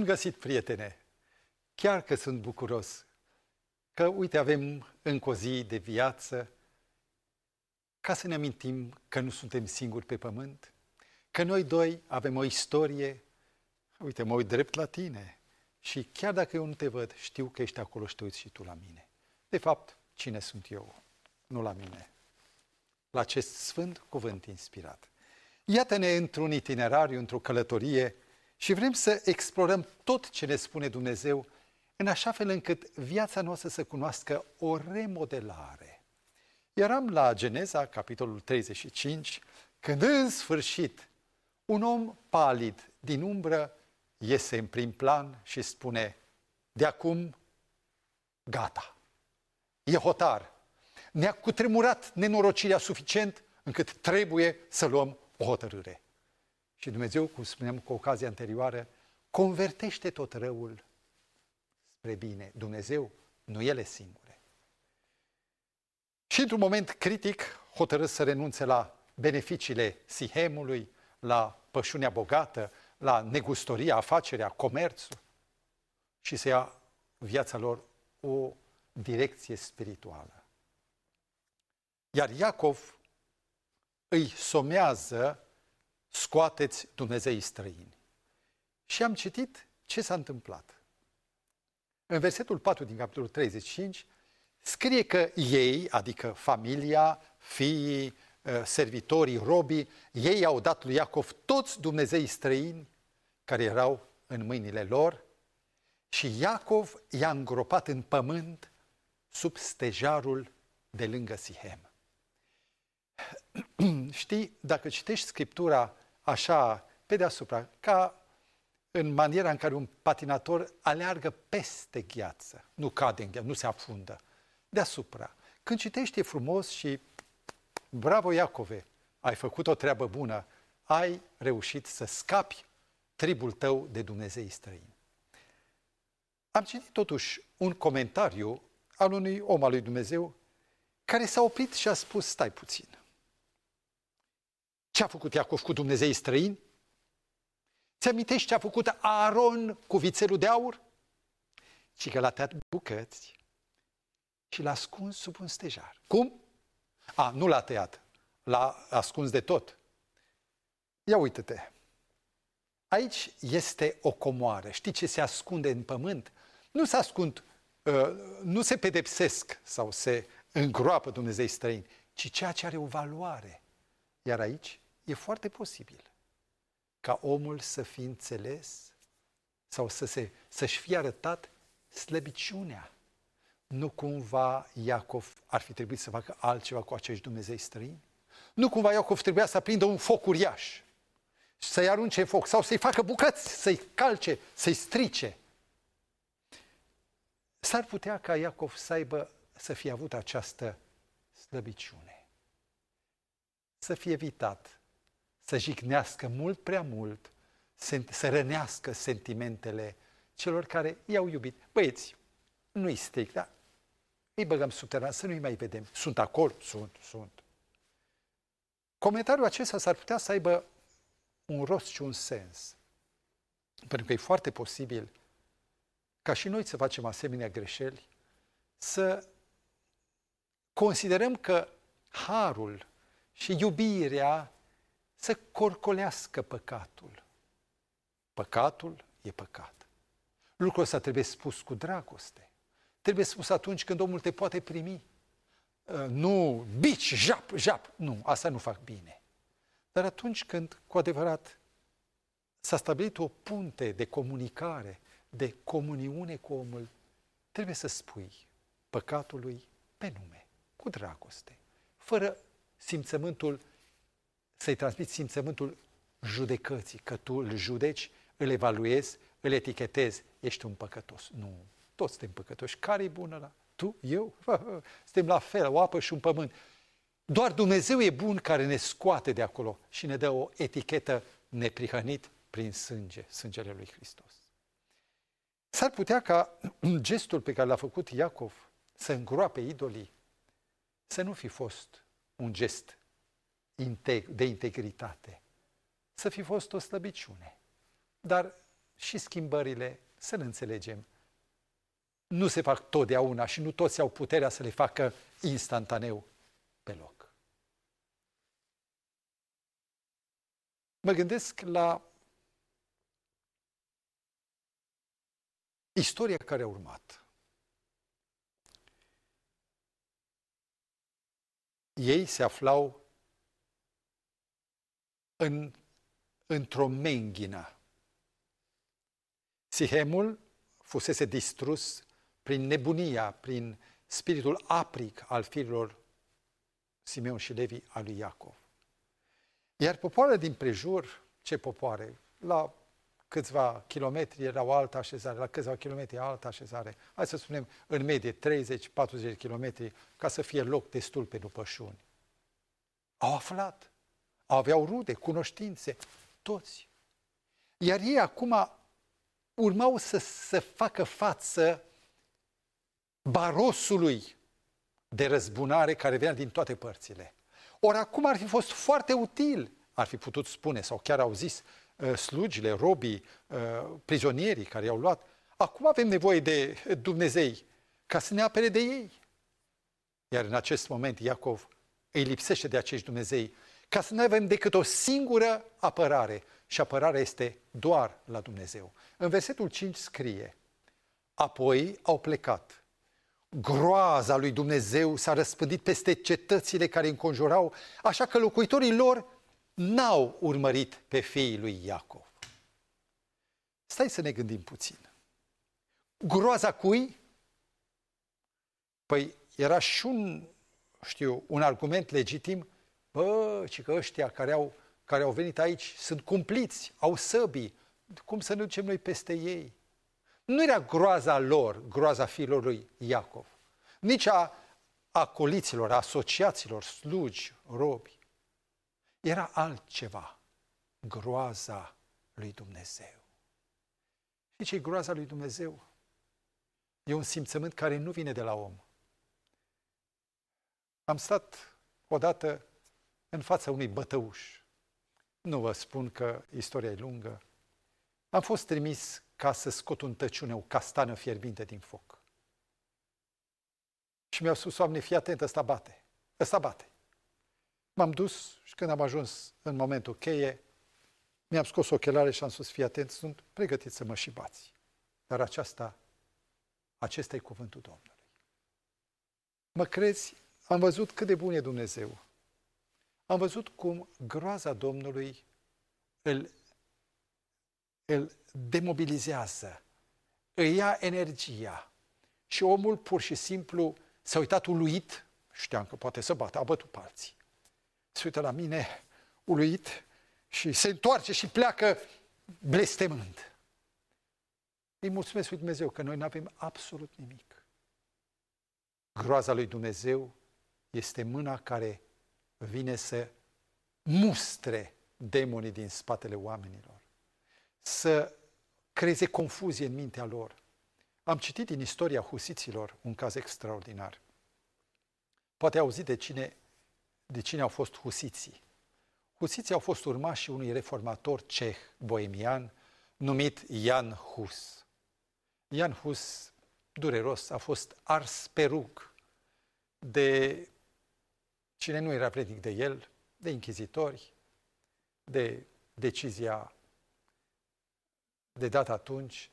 Bun găsit, prietene! Chiar că sunt bucuros că, uite, avem încă o zi de viață ca să ne amintim că nu suntem singuri pe pământ, că noi doi avem o istorie. Uite, mă uit drept la tine și chiar dacă eu nu te văd, știu că ești acolo și te uiți și tu la mine. De fapt, cine sunt eu? Nu la mine. La acest sfânt cuvânt inspirat. Iată-ne într-un itinerariu, într-o călătorie și vrem să explorăm tot ce ne spune Dumnezeu, în așa fel încât viața noastră să cunoască o remodelare. Eram la Geneza, capitolul 35, când în sfârșit un om palid din umbră iese în prim plan și spune, de acum gata, e hotar, ne-a cutremurat nenorocirea suficient încât trebuie să luăm o hotărâre. Și Dumnezeu, cum spuneam cu ocazia anterioară, convertește tot răul spre bine. Dumnezeu, nu ele singure. Și într-un moment critic, hotărât să renunțe la beneficiile Sihemului, la pășunea bogată, la negustoria, afacerea, comerțul și să ia viața lor o direcție spirituală. Iar Iacov îi somează scoateți Dumnezeii străini. Și am citit ce s-a întâmplat. În versetul 4 din capitolul 35 scrie că ei, adică familia, fiii, ă, servitorii, robii, ei au dat lui Iacov toți Dumnezeii străini care erau în mâinile lor și Iacov i-a îngropat în pământ sub stejarul de lângă Sihem. Știi, dacă citești Scriptura așa, pe deasupra, ca în maniera în care un patinator aleargă peste gheață, nu cade în gheață, nu se afundă, deasupra. Când citești e frumos și bravo Iacove, ai făcut o treabă bună, ai reușit să scapi tribul tău de Dumnezei străini. Am citit totuși un comentariu al unui om al lui Dumnezeu care s-a oprit și a spus, stai puțin, ce a făcut Iacov cu Dumnezei străini? Ți-amintești ce a făcut Aaron cu vițelul de aur? Și că l-a tăiat bucăți și l-a ascuns sub un stejar. Cum? A, nu l-a tăiat, l-a ascuns de tot. Ia uite-te. Aici este o comoară. Știi ce se ascunde în pământ? Nu se ascund, ă, nu se pedepsesc sau se îngroapă Dumnezei străini, ci ceea ce are o valoare. Iar aici e foarte posibil ca omul să fi înțeles sau să se, să-și fie arătat slăbiciunea. Nu cumva Iacov ar fi trebuit să facă altceva cu acești Dumnezei străini? Nu cumva Iacov trebuia să aprindă un foc uriaș și să-i arunce în foc sau să-i facă bucăți, să-i calce, să-i strice? S-ar putea ca Iacov să aibă, să fie avut această slăbiciune. Să fie evitat să jignească mult prea mult, să rănească sentimentele celor care i-au iubit. Băieți, nu-i stric, da? îi băgăm subteran, să nu-i mai vedem. Sunt acolo? Sunt, sunt. Comentariul acesta s-ar putea să aibă un rost și un sens. Pentru că e foarte posibil ca și noi să facem asemenea greșeli, să considerăm că harul și iubirea să corcolească păcatul. Păcatul e păcat. Lucrul ăsta trebuie spus cu dragoste. Trebuie spus atunci când omul te poate primi. Uh, nu bici, jap, jap. Nu, asta nu fac bine. Dar atunci când cu adevărat s-a stabilit o punte de comunicare, de comuniune cu omul, trebuie să spui păcatului pe nume, cu dragoste, fără simțământul să-i transmiți simțământul judecății, că tu îl judeci, îl evaluezi, îl etichetezi, ești un păcătos. Nu, toți suntem păcătoși. Care e bună la? Tu, eu? Suntem la fel, o apă și un pământ. Doar Dumnezeu e bun care ne scoate de acolo și ne dă o etichetă neprihănit prin sânge, sângele lui Hristos. S-ar putea ca gestul pe care l-a făcut Iacov să îngroape idolii, să nu fi fost un gest de integritate, să fi fost o slăbiciune. Dar și schimbările, să le înțelegem, nu se fac totdeauna și nu toți au puterea să le facă instantaneu pe loc. Mă gândesc la istoria care a urmat. Ei se aflau în, într-o menghină. Sihemul fusese distrus prin nebunia, prin spiritul apric al firilor Simeon și Levi al lui Iacov. Iar popoarele din prejur, ce popoare? La câțiva kilometri era o altă așezare, la câțiva kilometri altă așezare. Hai să spunem, în medie, 30-40 kilometri, ca să fie loc destul pentru pășuni. Au aflat aveau rude, cunoștințe, toți. Iar ei acum urmau să, să facă față barosului de răzbunare care venea din toate părțile. Ori acum ar fi fost foarte util, ar fi putut spune, sau chiar au zis uh, slugile, robii, uh, prizonierii care i-au luat, acum avem nevoie de Dumnezei ca să ne apere de ei. Iar în acest moment Iacov îi lipsește de acești Dumnezei ca să nu avem decât o singură apărare și apărarea este doar la Dumnezeu. În versetul 5 scrie, apoi au plecat. Groaza lui Dumnezeu s-a răspândit peste cetățile care înconjurau, așa că locuitorii lor n-au urmărit pe fiii lui Iacov. Stai să ne gândim puțin. Groaza cui? Păi era și un, știu, un argument legitim Bă, și că ăștia care au, care au venit aici sunt cumpliți, au săbii. Cum să ne ducem noi peste ei? Nu era groaza lor, groaza fiilor lui Iacov, nici a acoliților, a asociaților, slugi, robi. Era altceva, groaza lui Dumnezeu. Și ce groaza lui Dumnezeu? E un simțământ care nu vine de la om. Am stat odată în fața unui bătăuș. Nu vă spun că istoria e lungă. Am fost trimis ca să scot un tăciune o castană fierbinte din foc. Și mi-au spus oamenii, fii atent, ăsta bate, ăsta bate. M-am dus și când am ajuns în momentul cheie, mi-am scos ochelare și am spus, fii atent, sunt pregătit să mă și bați. Dar aceasta, acesta e cuvântul Domnului. Mă crezi? Am văzut cât de bun e Dumnezeu. Am văzut cum groaza Domnului îl, îl demobilizează, îi ia energia și omul pur și simplu s-a uitat uluit, știam că poate să bată, a bătut palții. Se uită la mine uluit și se întoarce și pleacă blestemând. Îi mulțumesc lui Dumnezeu că noi nu avem absolut nimic. Groaza lui Dumnezeu este mâna care vine să mustre demonii din spatele oamenilor, să creeze confuzie în mintea lor. Am citit din istoria husiților un caz extraordinar. Poate auzi de cine, de cine au fost husiții. Husiții au fost urmașii unui reformator ceh boemian numit Jan Hus. Jan Hus, dureros, a fost ars pe rug de Cine nu era vrednic de el, de închizitori, de decizia de dat atunci,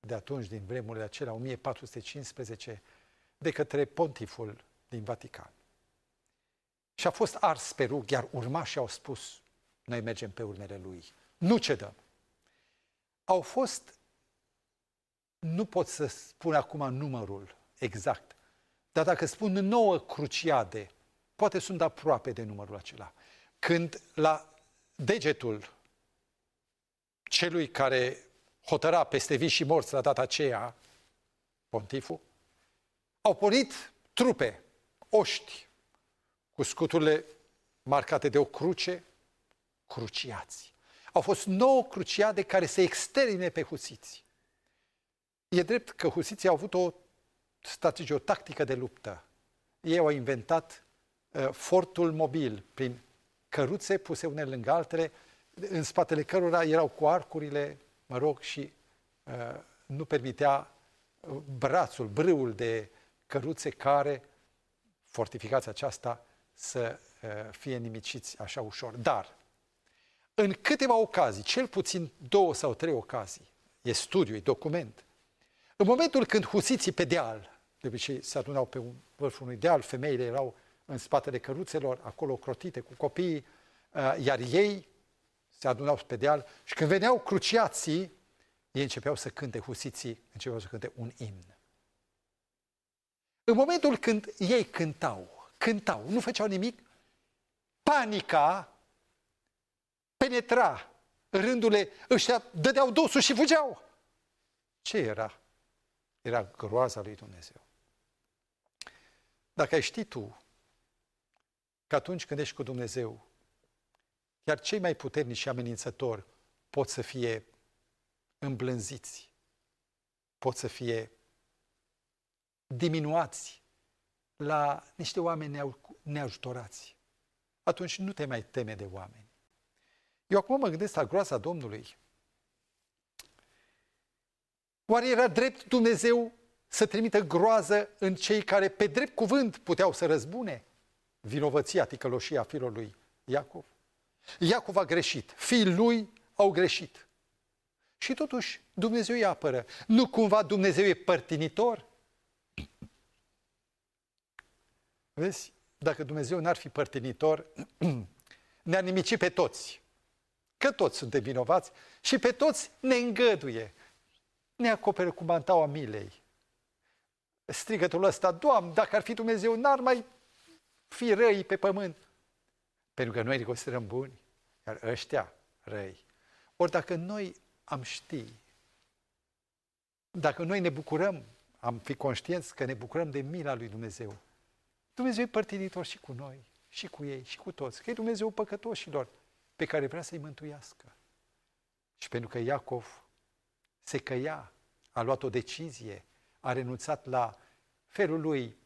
de atunci, din vremurile acelea, 1415, de către pontiful din Vatican. Și a fost ars pe rug, iar urmașii au spus, noi mergem pe urmele lui, nu cedăm. Au fost, nu pot să spun acum numărul exact, dar dacă spun nouă cruciade poate sunt aproape de numărul acela. Când la degetul celui care hotăra peste vii și morți la data aceea, pontiful, au pornit trupe, oști, cu scuturile marcate de o cruce, cruciați. Au fost nouă cruciade care se extermine pe husiți. E drept că husiții au avut o strategie, o tactică de luptă. Ei au inventat fortul mobil, prin căruțe puse unele lângă altele, în spatele cărora erau cu arcurile, mă rog, și uh, nu permitea brațul, brâul de căruțe care, fortificația aceasta, să uh, fie nimiciți așa ușor. Dar, în câteva ocazii, cel puțin două sau trei ocazii, e studiu, e document, în momentul când husiții pe deal, de obicei se adunau pe un vârful unui deal, femeile erau în spatele căruțelor, acolo crotite cu copiii, uh, iar ei se adunau pe deal și când veneau cruciații, ei începeau să cânte, husiții începeau să cânte un imn. În momentul când ei cântau, cântau, nu făceau nimic, panica penetra rândurile, își dădeau dosul și fugeau. Ce era? Era groaza lui Dumnezeu. Dacă ai ști tu că atunci când ești cu Dumnezeu, chiar cei mai puternici și amenințători pot să fie îmblânziți, pot să fie diminuați la niște oameni neajutorați. Atunci nu te mai teme de oameni. Eu acum mă gândesc la groaza Domnului. Oare era drept Dumnezeu să trimită groază în cei care pe drept cuvânt puteau să răzbune? vinovăția, ticăloșia fiilor lui Iacov. Iacov a greșit, fiii lui au greșit. Și totuși Dumnezeu îi apără. Nu cumva Dumnezeu e părtinitor? Vezi, dacă Dumnezeu n-ar fi părtinitor, ne-ar nimici pe toți. Că toți suntem vinovați și pe toți ne îngăduie. Ne acoperă cu mantaua milei. Strigătul ăsta, Doamne, dacă ar fi Dumnezeu, n-ar mai fi răi pe pământ, pentru că noi îi considerăm buni, iar ăștia răi. Ori dacă noi am ști, dacă noi ne bucurăm, am fi conștienți că ne bucurăm de mila lui Dumnezeu, Dumnezeu e părtinitor și cu noi, și cu ei, și cu toți, că e Dumnezeu păcătoșilor pe care vrea să-i mântuiască. Și pentru că Iacov se căia, a luat o decizie, a renunțat la felul lui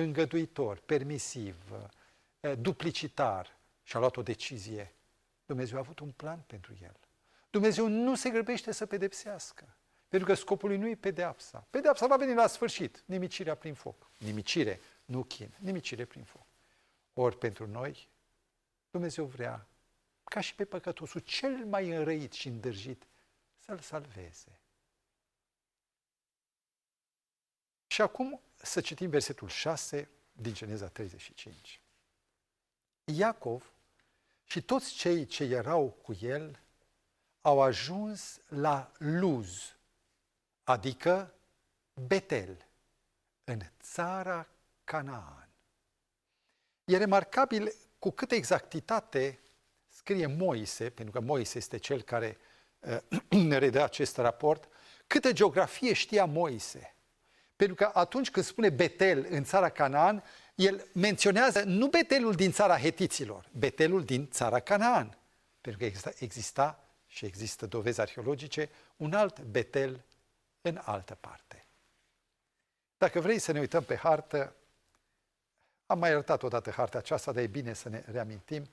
îngăduitor, permisiv, eh, duplicitar și a luat o decizie. Dumnezeu a avut un plan pentru el. Dumnezeu nu se grăbește să pedepsească. Pentru că scopul lui nu e pedeapsa. Pedeapsa va veni la sfârșit. Nimicirea prin foc. Nimicire, nu chin. Nimicire prin foc. Ori pentru noi, Dumnezeu vrea, ca și pe păcătosul cel mai înrăit și îndârjit, să-l salveze. Și acum să citim versetul 6 din Geneza 35. Iacov și toți cei ce erau cu el au ajuns la Luz, adică Betel, în țara Canaan. E remarcabil cu câtă exactitate scrie Moise, pentru că Moise este cel care uh, redă acest raport, câtă geografie știa Moise – pentru că atunci când spune Betel în țara Canaan, el menționează nu Betelul din țara hetiților, Betelul din țara Canaan. Pentru că exista, exista și există dovezi arheologice, un alt Betel în altă parte. Dacă vrei să ne uităm pe hartă, am mai arătat odată harta aceasta, dar e bine să ne reamintim.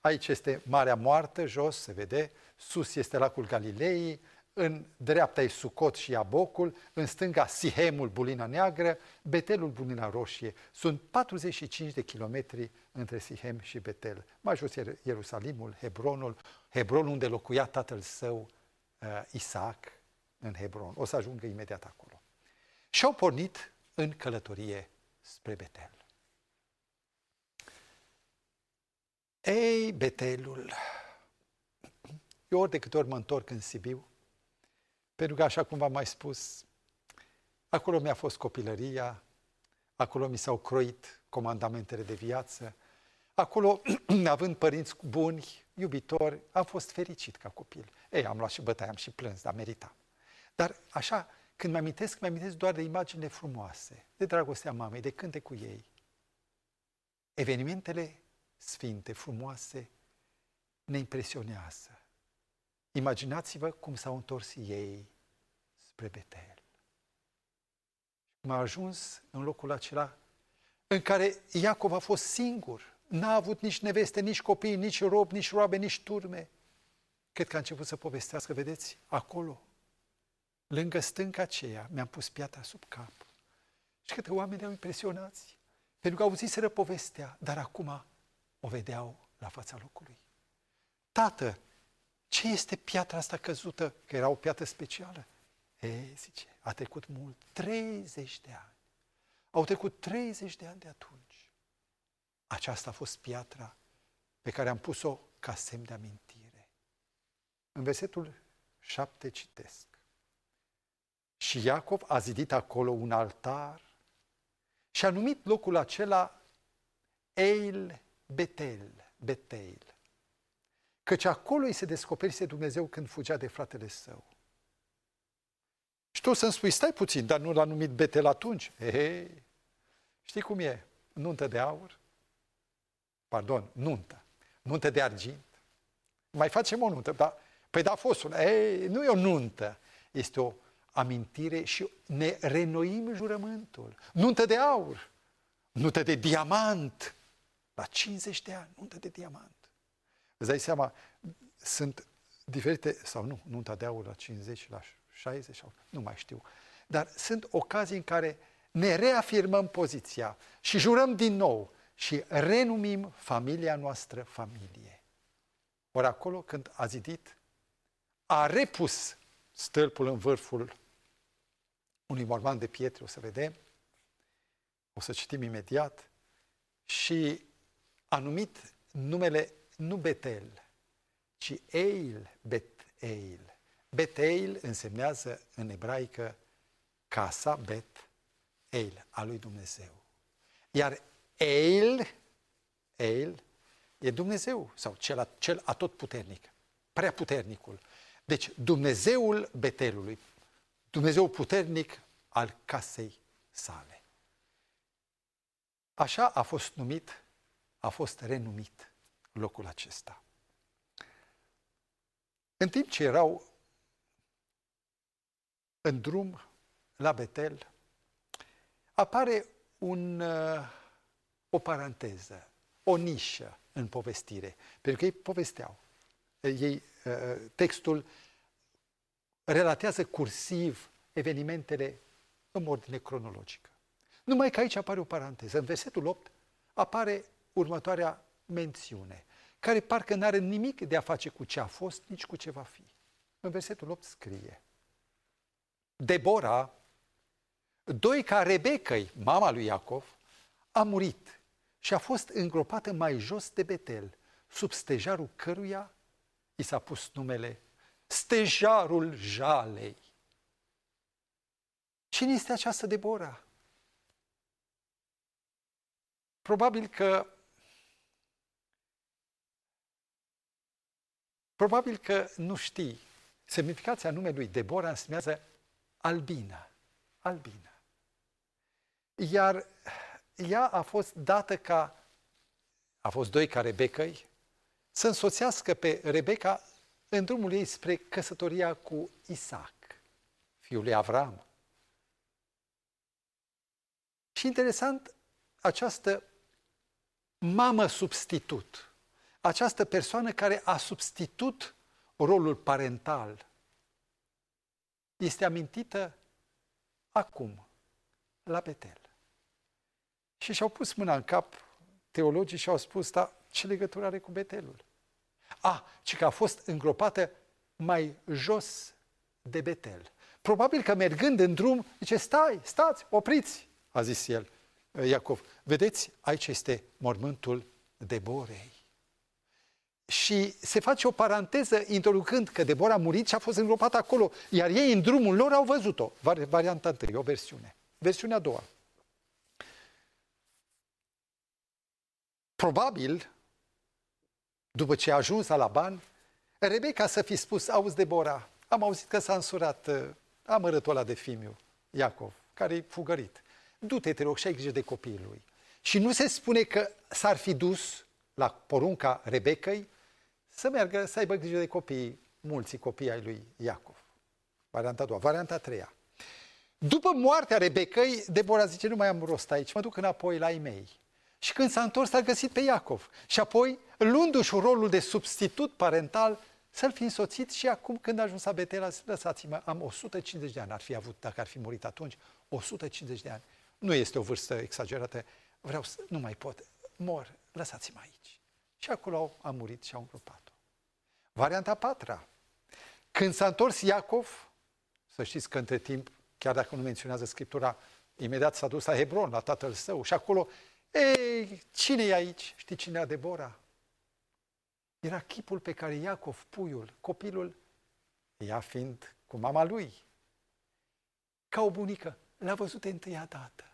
Aici este Marea Moartă, jos se vede, sus este lacul Galilei, în dreapta e Sucot și Iabocul, în stânga Sihemul, Bulina Neagră, Betelul, Bulina Roșie. Sunt 45 de kilometri între Sihem și Betel. Mai jos Ierusalimul, Hebronul, Hebronul unde locuia tatăl său uh, Isaac în Hebron. O să ajungă imediat acolo. Și au pornit în călătorie spre Betel. Ei, Betelul, eu ori de câte ori mă întorc în Sibiu, pentru că, așa cum v-am mai spus, acolo mi-a fost copilăria, acolo mi s-au croit comandamentele de viață, acolo, având părinți buni, iubitori, am fost fericit ca copil. Ei, am luat și bătaie, am și plâns, dar meritam. Dar așa, când mă amintesc, mă amintesc doar de imagine frumoase, de dragostea mamei, de cânte cu ei. Evenimentele sfinte, frumoase, ne impresionează. Imaginați-vă cum s-au întors ei spre Betel. Cum a ajuns în locul acela în care Iacov a fost singur, n-a avut nici neveste, nici copii, nici rob, nici roabe, nici turme. Cred că a început să povestească, vedeți, acolo, lângă stânca aceea, mi-am pus piatra sub cap. Și câte oameni au impresionați, pentru că auziseră povestea, dar acum o vedeau la fața locului. Tată, ce este piatra asta căzută? Că era o piatră specială. E, zice, a trecut mult, 30 de ani. Au trecut 30 de ani de atunci. Aceasta a fost piatra pe care am pus-o ca semn de amintire. În versetul 7 citesc. Și Iacov a zidit acolo un altar și a numit locul acela El Betel, Betel, Căci acolo îi se descoperise Dumnezeu când fugea de fratele său. Și tu să-mi spui, stai puțin, dar nu l-a numit Betel atunci. He, Știi cum e? Nuntă de aur, pardon, nuntă, nuntă de argint. Mai facem o nuntă, dar, păi da, una. ei, nu e o nuntă, este o amintire și ne renoim jurământul. Nuntă de aur, nuntă de diamant, la 50 de ani, nuntă de diamant. Îți dai seama, sunt diferite, sau nu, nunta de aur la 50, la 60, sau nu mai știu. Dar sunt ocazii în care ne reafirmăm poziția și jurăm din nou și renumim familia noastră familie. Ori acolo când a zidit, a repus stâlpul în vârful unui morman de pietre, o să vedem, o să citim imediat, și a numit numele nu Betel, ci Eil Bet-Eil. Bet-Eil însemnează în ebraică casa Bet-Eil, a lui Dumnezeu. Iar Eil, Eil, e Dumnezeu sau cel, cel atotputernic, prea puternicul. Deci Dumnezeul Betelului, Dumnezeu puternic al casei sale. Așa a fost numit, a fost renumit locul acesta. În timp ce erau în drum la Betel, apare un, uh, o paranteză, o nișă în povestire, pentru că ei povesteau. Ei, uh, textul relatează cursiv evenimentele în ordine cronologică. Numai că aici apare o paranteză. În versetul 8 apare următoarea mențiune care parcă nu are nimic de a face cu ce a fost, nici cu ce va fi. În versetul 8 scrie, Debora, doica Rebecăi, mama lui Iacov, a murit și a fost îngropată mai jos de Betel, sub stejarul căruia i s-a pus numele stejarul jalei. Cine este această Debora? Probabil că Probabil că nu știi. Semnificația numelui Deborah însemnează albina, albina. Iar ea a fost dată ca, a fost doi ca Rebecăi, să însoțească pe Rebecca în drumul ei spre căsătoria cu Isaac, fiul lui Avram. Și interesant, această mamă substitut, această persoană care a substitut rolul parental. Este amintită acum, la Betel. Și și-au pus mâna în cap teologii și au spus, dar ce legătură are cu Betelul? A, ci că a fost îngropată mai jos de Betel. Probabil că mergând în drum, zice, stai, stați, opriți, a zis el, Iacov. Vedeți, aici este mormântul Deborei și se face o paranteză introducând că Deborah a murit și a fost îngropată acolo, iar ei în drumul lor au văzut-o. Varianta întâi, o versiune. Versiunea a doua. Probabil, după ce a ajuns ban, Rebecca să fi spus, auzi Deborah, am auzit că s-a însurat uh, amărătul ăla de fimiu, Iacov, care e fugărit. Du-te, te rog, și ai grijă de copiii lui. Și nu se spune că s-ar fi dus la porunca Rebecăi să meargă, să aibă grijă de copii, mulți copii ai lui Iacov. Varianta a doua. Varianta a treia. După moartea Rebecăi, Deborah zice, nu mai am rost aici, mă duc înapoi la ei mei. Și când s-a întors, a găsit pe Iacov. Și apoi, luându-și rolul de substitut parental, să-l fi însoțit și acum când a ajuns la Betela, lăsați-mă, am 150 de ani, ar fi avut, dacă ar fi murit atunci, 150 de ani. Nu este o vârstă exagerată, vreau să, nu mai pot, mor, lăsați-mă aici. Și acolo a murit și au îngropat. Varianta a patra. Când s-a întors Iacov, să știți că între timp, chiar dacă nu menționează Scriptura, imediat s-a dus la Hebron, la tatăl său și acolo, ei, cine e aici? Știi cine e Debora? Era chipul pe care Iacov, puiul, copilul, ea fiind cu mama lui, ca o bunică, l-a văzut de întâia dată.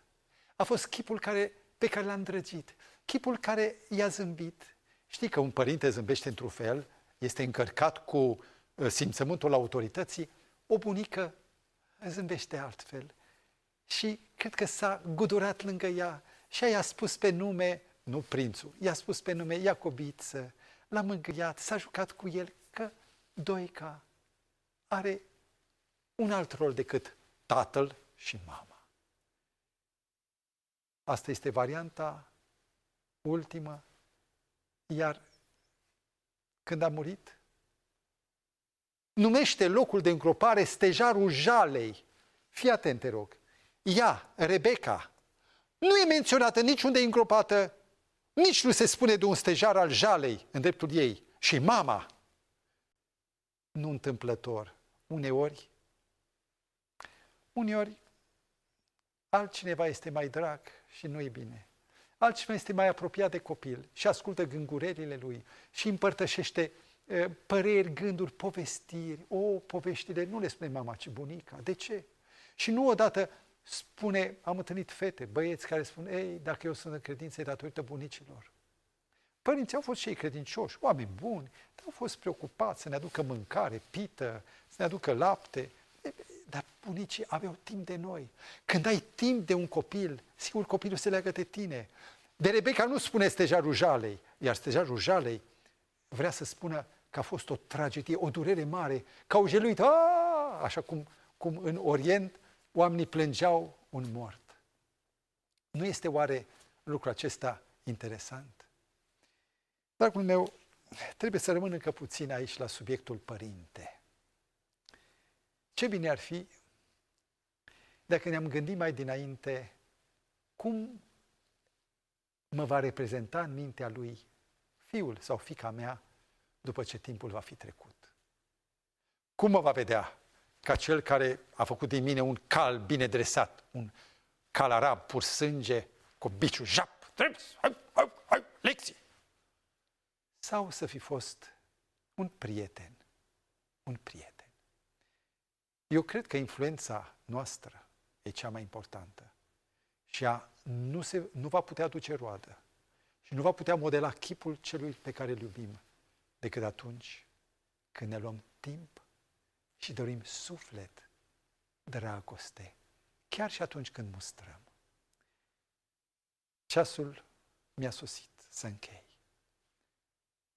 A fost chipul care, pe care l-a îndrăgit, chipul care i-a zâmbit. Știi că un părinte zâmbește într-un fel, este încărcat cu uh, simțământul autorității, o bunică zâmbește altfel. Și cred că s-a gudurat lângă ea și i-a spus pe nume, nu prințul, i-a spus pe nume Iacobiță, l-a mângâiat, s-a jucat cu el că Doica are un alt rol decât tatăl și mama. Asta este varianta ultimă, iar când a murit? Numește locul de încropare stejarul jalei. Fii atent, te rog. Ea, Rebecca, nu e menționată niciunde încropată, nici nu se spune de un stejar al jalei în dreptul ei. Și mama, nu întâmplător, uneori, uneori altcineva este mai drag și nu e bine altcineva este mai apropiat de copil și ascultă gângurerile lui și împărtășește păreri, gânduri, povestiri, o poveștire, nu le spune mama, ci bunica. De ce? Și nu odată spune, am întâlnit fete, băieți care spun, ei, dacă eu sunt în credință, e datorită bunicilor. Părinții au fost ei credincioși, oameni buni, dar au fost preocupați să ne aducă mâncare, pită, să ne aducă lapte. Dar bunicii aveau timp de noi. Când ai timp de un copil, sigur copilul se leagă de tine. De Rebecca nu spune stejarul jalei, iar stejarul jalei vrea să spună că a fost o tragedie, o durere mare, că au jeluit, așa cum, cum în Orient oamenii plângeau un mort. Nu este oare lucrul acesta interesant? Dragul meu, trebuie să rămân încă puțin aici la subiectul părinte. Ce bine ar fi dacă ne-am gândit mai dinainte cum mă va reprezenta în mintea lui fiul sau fica mea după ce timpul va fi trecut. Cum mă va vedea ca cel care a făcut din mine un cal bine dresat, un cal arab pur sânge, cu biciu jap, drept, lecții? Sau să fi fost un prieten, un prieten eu cred că influența noastră e cea mai importantă și ea nu, se, nu va putea duce roadă și nu va putea modela chipul celui pe care îl iubim decât atunci când ne luăm timp și dorim suflet, dragoste, chiar și atunci când mustrăm. Ceasul mi-a sosit să închei.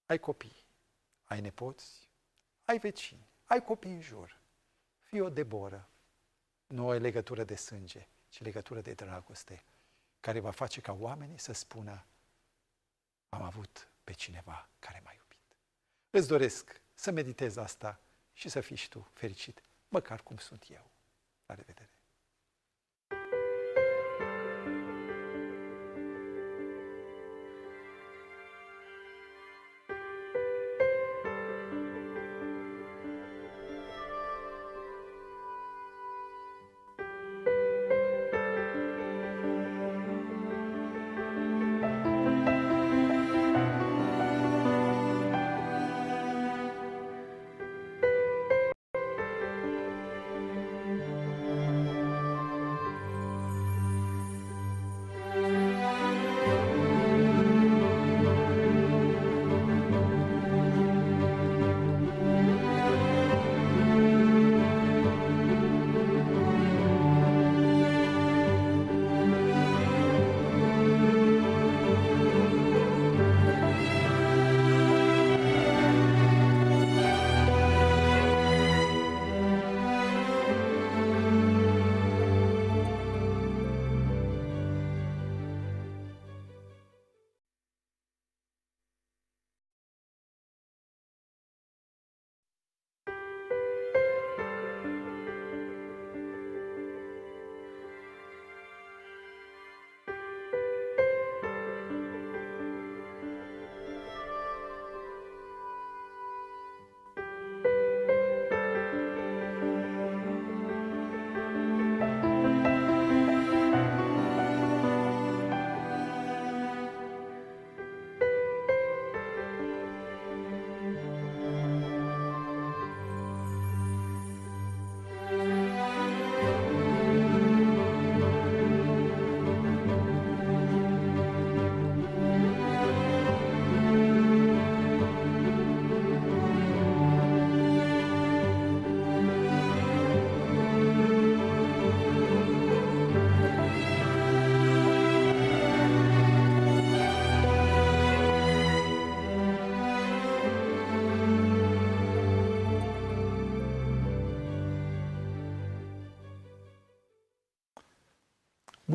Ai copii, ai nepoți, ai vecini, ai copii în jur. Fie o deboră. Nu o legătură de sânge, ci legătură de dragoste, care va face ca oamenii să spună am avut pe cineva care m-a iubit. Îți doresc să meditezi asta și să fii și tu fericit, măcar cum sunt eu. La revedere!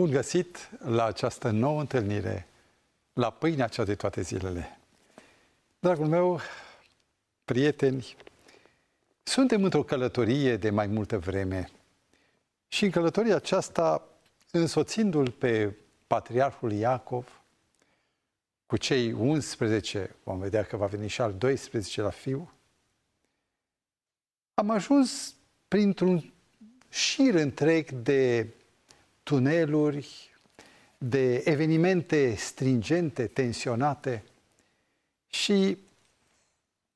Bun găsit la această nouă întâlnire, la pâinea cea de toate zilele. Dragul meu, prieteni, suntem într-o călătorie de mai multă vreme și în călătoria aceasta, însoțindu-l pe Patriarhul Iacov, cu cei 11, vom vedea că va veni și al 12 la fiu, am ajuns printr-un șir întreg de tuneluri, de evenimente stringente, tensionate și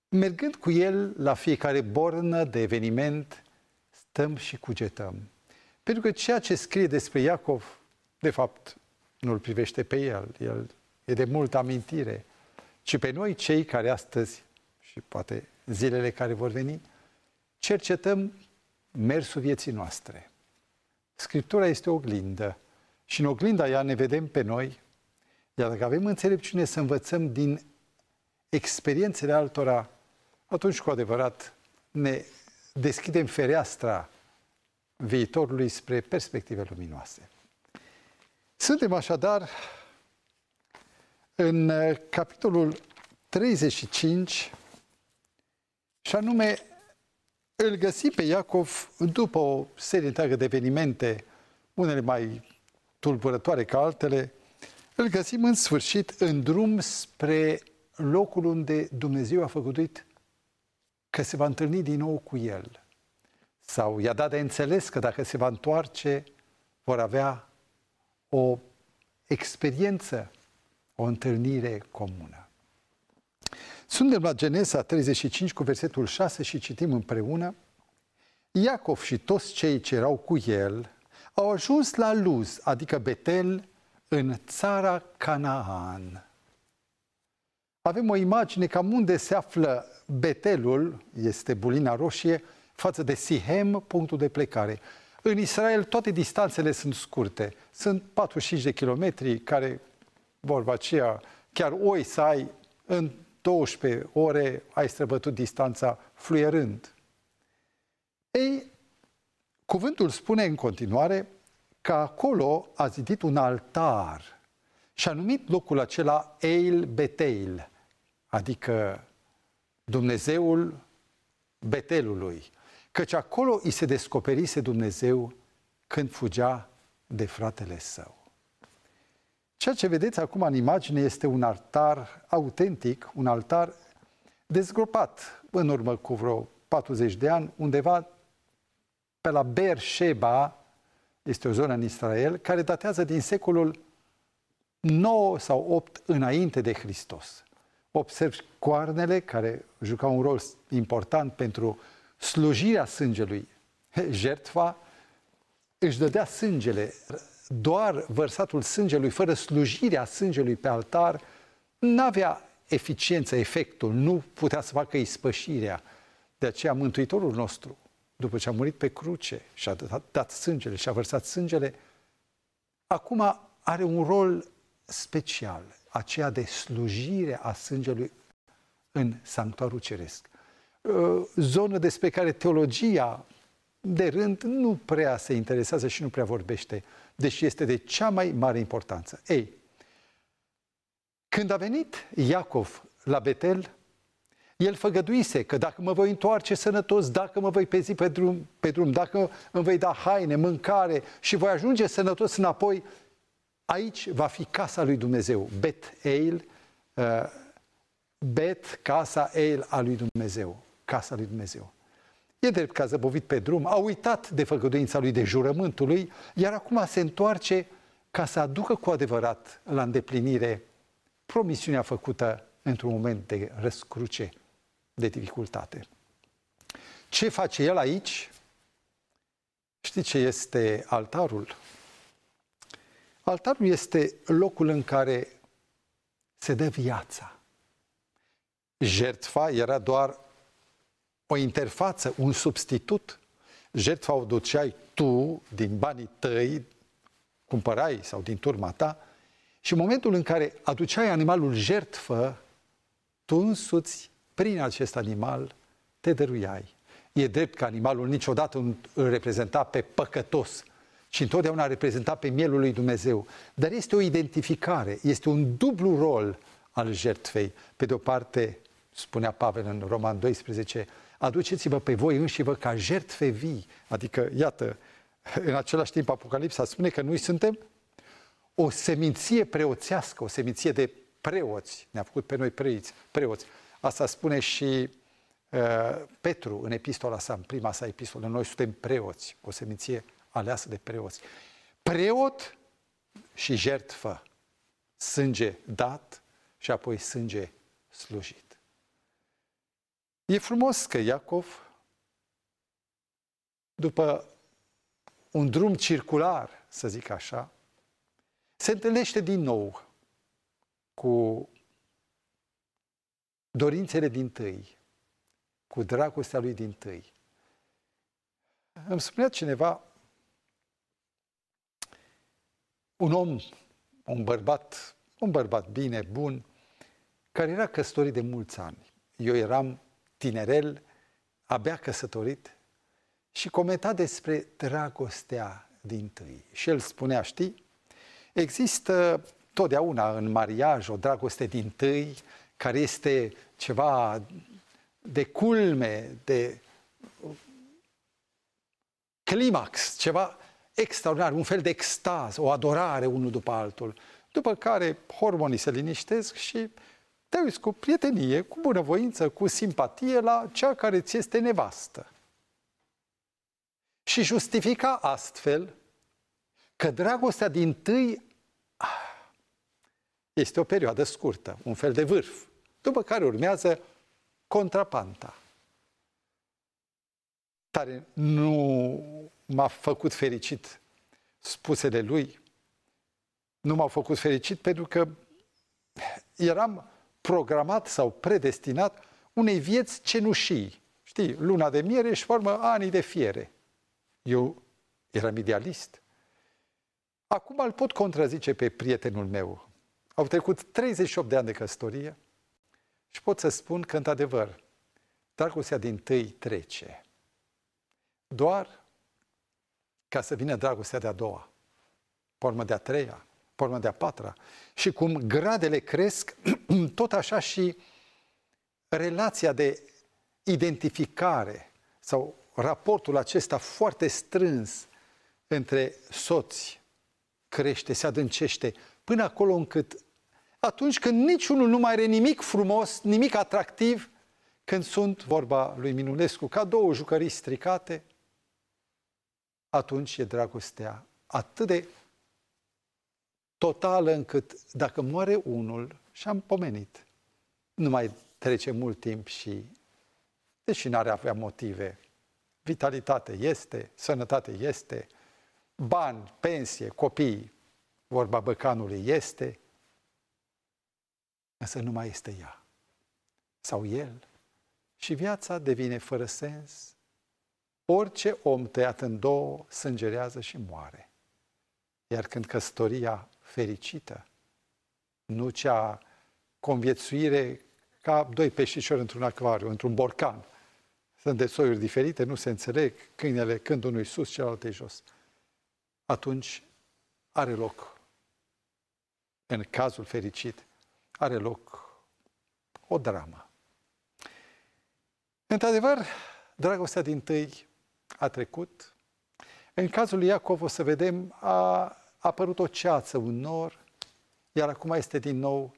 mergând cu el la fiecare bornă de eveniment, stăm și cugetăm. Pentru că ceea ce scrie despre Iacov, de fapt, nu-l privește pe el, el e de multă amintire, ci pe noi cei care astăzi și poate zilele care vor veni, cercetăm mersul vieții noastre. Scriptura este o oglindă și în oglinda ea ne vedem pe noi, iar dacă avem înțelepciune să învățăm din experiențele altora, atunci cu adevărat ne deschidem fereastra viitorului spre perspective luminoase. Suntem așadar în uh, capitolul 35 și anume îl găsi pe Iacov după o serie întreagă de evenimente, unele mai tulburătoare ca altele, îl găsim în sfârșit în drum spre locul unde Dumnezeu a făcut că se va întâlni din nou cu el. Sau i-a dat de înțeles că dacă se va întoarce, vor avea o experiență, o întâlnire comună. Suntem la Genesa 35 cu versetul 6 și citim împreună Iacov și toți cei ce erau cu el au ajuns la Luz, adică Betel, în țara Canaan. Avem o imagine cam unde se află Betelul, este bulina roșie, față de Sihem, punctul de plecare. În Israel toate distanțele sunt scurte. Sunt 45 de kilometri care, vorba aceea, chiar oi să ai în 12 ore ai străbătut distanța fluierând. Ei, cuvântul spune în continuare că acolo a zidit un altar și a numit locul acela Eil Betel, adică Dumnezeul Betelului, căci acolo îi se descoperise Dumnezeu când fugea de fratele său. Ceea ce vedeți acum în imagine este un altar autentic, un altar dezgropat în urmă cu vreo 40 de ani, undeva pe la Berșeba, este o zonă în Israel, care datează din secolul 9 sau 8 înainte de Hristos. Observi coarnele care jucau un rol important pentru slujirea sângelui. Jertfa își dădea sângele doar vărsatul sângelui, fără slujirea sângelui pe altar, nu avea eficiență, efectul, nu putea să facă ispășirea. De aceea Mântuitorul nostru, după ce a murit pe cruce și a dat, dat sângele și a vărsat sângele, acum are un rol special, aceea de slujire a sângelui în sanctuarul ceresc. Ă, zonă despre care teologia de rând, nu prea se interesează și nu prea vorbește, deși este de cea mai mare importanță. Ei, când a venit Iacov la Betel, el făgăduise că dacă mă voi întoarce sănătos, dacă mă voi pezi pe drum, pe drum, dacă îmi voi da haine, mâncare și voi ajunge sănătos înapoi, aici va fi casa lui Dumnezeu, Bet El, uh, Bet, casa El a lui Dumnezeu, casa lui Dumnezeu. E drept că a zăbovit pe drum, a uitat de făgăduința lui de jurământului, iar acum se întoarce ca să aducă cu adevărat la îndeplinire promisiunea făcută într-un moment de răscruce, de dificultate. Ce face el aici? Știți ce este altarul? Altarul este locul în care se dă viața. Jertfa era doar o interfață, un substitut. Jertfa o duceai tu, din banii tăi, cumpărai sau din turma ta, și în momentul în care aduceai animalul jertfă, tu însuți, prin acest animal, te dăruiai. E drept că animalul niciodată nu îl reprezenta pe păcătos, ci întotdeauna reprezenta pe mielul lui Dumnezeu. Dar este o identificare, este un dublu rol al jertfei. Pe de o parte, spunea Pavel în Roman 12, aduceți-vă pe voi înși vă ca jertfe vii. Adică, iată, în același timp Apocalipsa spune că noi suntem o seminție preoțească, o seminție de preoți. Ne-a făcut pe noi preiți, preoți. Asta spune și uh, Petru în epistola sa, în prima sa epistolă. Noi suntem preoți, o seminție aleasă de preoți. Preot și jertfă. Sânge dat și apoi sânge slujit. E frumos că Iacov, după un drum circular, să zic așa, se întâlnește din nou cu dorințele din tâi, cu dragostea lui din tâi. Îmi spunea cineva, un om, un bărbat, un bărbat bine, bun, care era căsătorit de mulți ani. Eu eram tinerel, abia căsătorit, și cometa despre dragostea din tâi. Și el spunea, știi, există totdeauna în mariaj o dragoste din tâi, care este ceva de culme, de climax, ceva extraordinar, un fel de extaz, o adorare unul după altul, după care hormonii se liniștesc și te uiți cu prietenie, cu bunăvoință, cu simpatie la cea care ți este nevastă. Și justifica astfel că dragostea din tâi ah, este o perioadă scurtă, un fel de vârf, după care urmează contrapanta. Tare nu m-a făcut fericit spusele lui, nu m-au făcut fericit pentru că eram programat sau predestinat unei vieți cenușii. Știi, luna de miere își formă anii de fiere. Eu eram idealist. Acum îl pot contrazice pe prietenul meu. Au trecut 38 de ani de căsătorie și pot să spun că, într-adevăr, dragostea din tâi trece. Doar ca să vină dragostea de-a doua, formă de-a treia, forma de-a patra, și cum gradele cresc, tot așa și relația de identificare sau raportul acesta foarte strâns între soți crește, se adâncește, până acolo încât atunci când niciunul nu mai are nimic frumos, nimic atractiv, când sunt, vorba lui Minulescu, ca două jucării stricate, atunci e dragostea atât de totală încât dacă moare unul și am pomenit, nu mai trece mult timp și, deși n-ar avea motive, vitalitate este, sănătate este, bani, pensie, copii, vorba băcanului este, însă nu mai este ea sau el și viața devine fără sens. Orice om tăiat în două sângerează și moare. Iar când căsătoria fericită, nu cea conviețuire ca doi peștișori într-un acvariu, într-un borcan. Sunt de soiuri diferite, nu se înțeleg, câinele când unul e sus, celălalt e jos. Atunci are loc, în cazul fericit, are loc o dramă. Într-adevăr, dragostea din tâi a trecut. În cazul lui Iacov, o să vedem, a a apărut o ceață, un nor, iar acum este din nou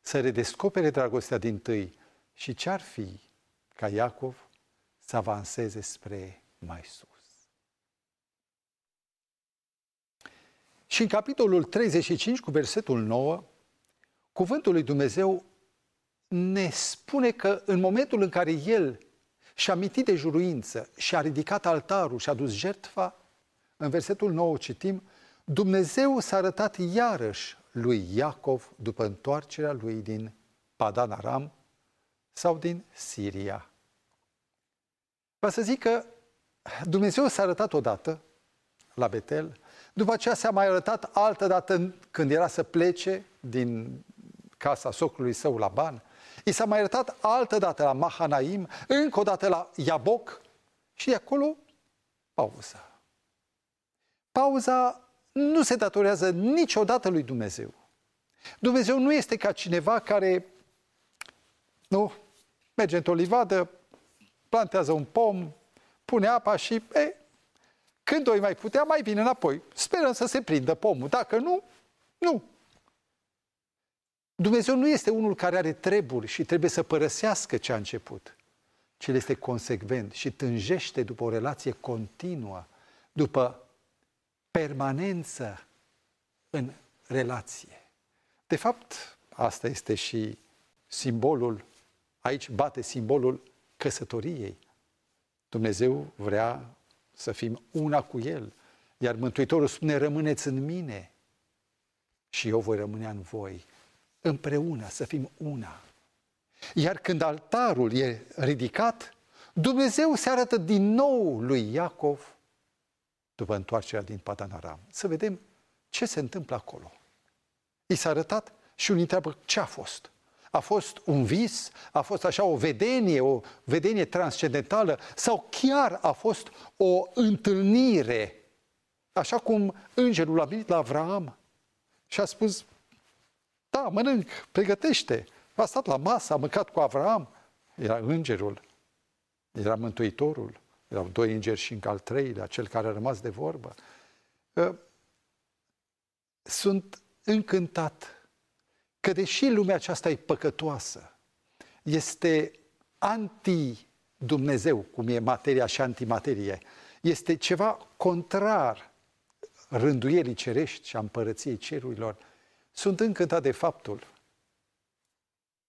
să redescopere dragostea din tâi și ce-ar fi ca Iacov să avanseze spre mai sus. Și în capitolul 35 cu versetul 9, cuvântul lui Dumnezeu ne spune că în momentul în care el și-a mitit de juruință și-a ridicat altarul și-a dus jertfa, în versetul 9 citim, Dumnezeu s-a arătat iarăși lui Iacov după întoarcerea lui din Padan Aram sau din Siria. Vă să zic că Dumnezeu s-a arătat odată la Betel, după aceea s-a mai arătat altă dată când era să plece din casa socrului său la Ban, i s-a mai arătat altă dată la Mahanaim, încă o dată la Iaboc și de acolo pauza. Pauza nu se datorează niciodată lui Dumnezeu. Dumnezeu nu este ca cineva care nu, merge într-o livadă, plantează un pom, pune apa și e, când o mai putea, mai vine înapoi. Sperăm să se prindă pomul. Dacă nu, nu. Dumnezeu nu este unul care are treburi și trebuie să părăsească ce a început, ci el este consecvent și tânjește după o relație continuă, după permanență în relație. De fapt, asta este și simbolul, aici bate simbolul căsătoriei. Dumnezeu vrea să fim una cu El, iar Mântuitorul spune, rămâneți în mine și eu voi rămâne în voi, împreună, să fim una. Iar când altarul e ridicat, Dumnezeu se arată din nou lui Iacov după întoarcerea din Padanaram. Să vedem ce se întâmplă acolo. I s-a arătat și unii întreabă ce a fost. A fost un vis? A fost așa o vedenie, o vedenie transcendentală? Sau chiar a fost o întâlnire? Așa cum îngerul a venit la Avram și a spus, da, mănânc, pregătește. A stat la masă, a mâncat cu Avram. Era îngerul, era mântuitorul erau doi îngeri și încă al treilea, cel care a rămas de vorbă. Ă, sunt încântat că deși lumea aceasta e păcătoasă, este anti-Dumnezeu, cum e materia și antimaterie, este ceva contrar rânduierii cerești și a împărăției cerurilor, sunt încântat de faptul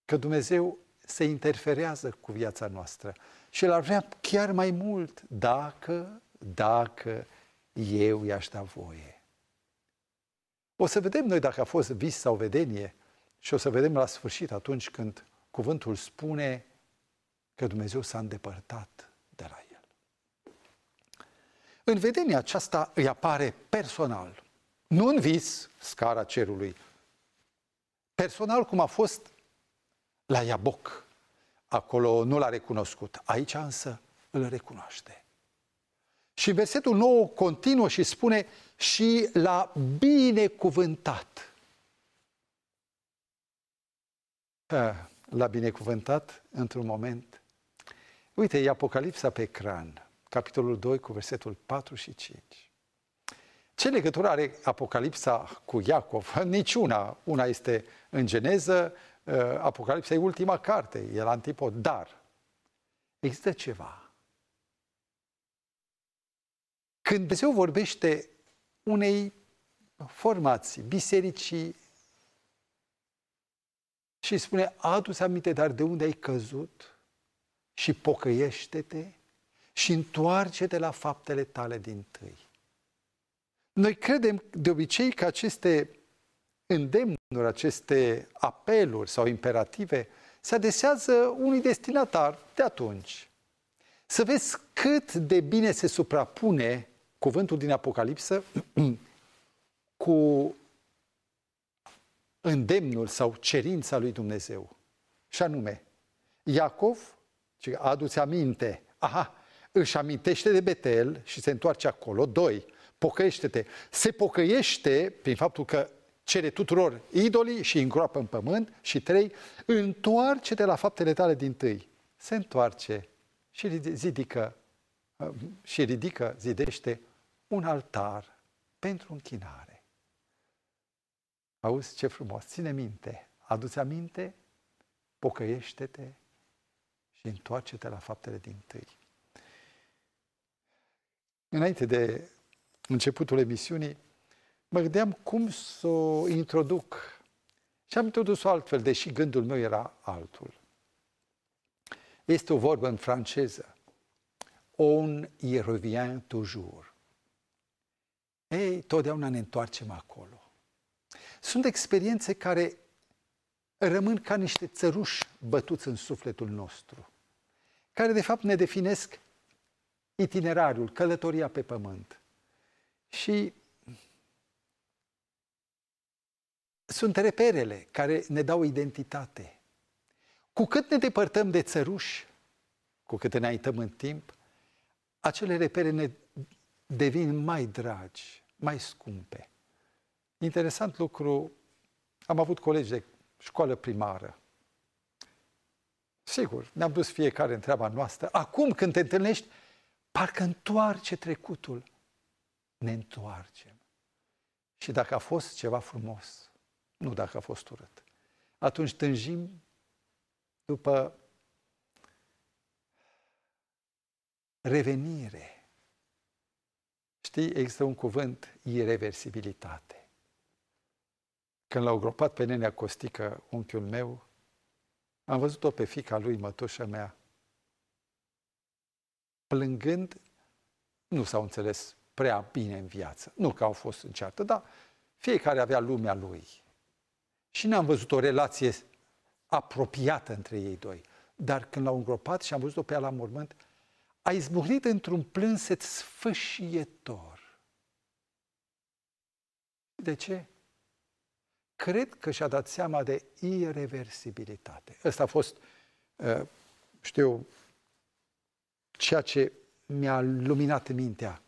că Dumnezeu se interferează cu viața noastră și l-ar vrea chiar mai mult dacă, dacă eu i-aș da voie. O să vedem noi dacă a fost vis sau vedenie și o să vedem la sfârșit atunci când cuvântul spune că Dumnezeu s-a îndepărtat de la el. În vedenia aceasta îi apare personal, nu în vis, scara cerului, personal cum a fost la Iaboc, Acolo nu l-a recunoscut. Aici însă îl recunoaște. Și versetul nou continuă și spune și la binecuvântat. La binecuvântat într-un moment. Uite, e Apocalipsa pe ecran, capitolul 2 cu versetul 4 și 5. Ce legătură are Apocalipsa cu Iacov? Niciuna. Una este în geneză, Uh, Apocalipsa e ultima carte, e la antipod, dar există ceva. Când Dumnezeu vorbește unei formații, bisericii și spune, adu aminte, dar de unde ai căzut și pocăiește-te și întoarce-te la faptele tale din tâi. Noi credem de obicei că aceste îndemnuri, aceste apeluri sau imperative se adesează unui destinatar de atunci. Să vezi cât de bine se suprapune cuvântul din Apocalipsă cu îndemnul sau cerința lui Dumnezeu. Și anume, Iacov, adu-ți aminte, aha, își amintește de Betel și se întoarce acolo. Doi, pocăiește-te. Se pocăiește prin faptul că cere tuturor idolii și îngroapă în pământ. Și trei, întoarce-te la faptele tale din tâi. Se întoarce și zidică, uh, și ridică, zidește un altar pentru închinare. Auzi ce frumos, ține minte, adu-ți aminte, pocăiește-te și întoarce-te la faptele din tâi. Înainte de începutul emisiunii, mă gândeam cum să o introduc. Și am introdus-o altfel, deși gândul meu era altul. Este o vorbă în franceză. On y revient toujours. Ei, totdeauna ne întoarcem acolo. Sunt experiențe care rămân ca niște țăruși bătuți în sufletul nostru, care de fapt ne definesc itinerariul, călătoria pe pământ. Și sunt reperele care ne dau identitate. Cu cât ne depărtăm de țăruși, cu cât înaintăm în timp, acele repere ne devin mai dragi, mai scumpe. Interesant lucru, am avut colegi de școală primară. Sigur, ne-am dus fiecare în treaba noastră. Acum când te întâlnești, parcă întoarce trecutul. Ne întoarcem. Și dacă a fost ceva frumos, nu dacă a fost urât. Atunci tânjim după revenire. Știi, există un cuvânt, irreversibilitate. Când l-au gropat pe nenea Costică, unchiul meu, am văzut-o pe fica lui, mătușa mea, plângând, nu s-au înțeles prea bine în viață. Nu că au fost în ceartă, dar fiecare avea lumea lui și n-am văzut o relație apropiată între ei doi. Dar când l-au îngropat și am văzut-o pe ea la mormânt, a izbucnit într-un plânset sfâșietor. De ce? Cred că și-a dat seama de irreversibilitate. Ăsta a fost, ă, știu, ceea ce mi-a luminat mintea.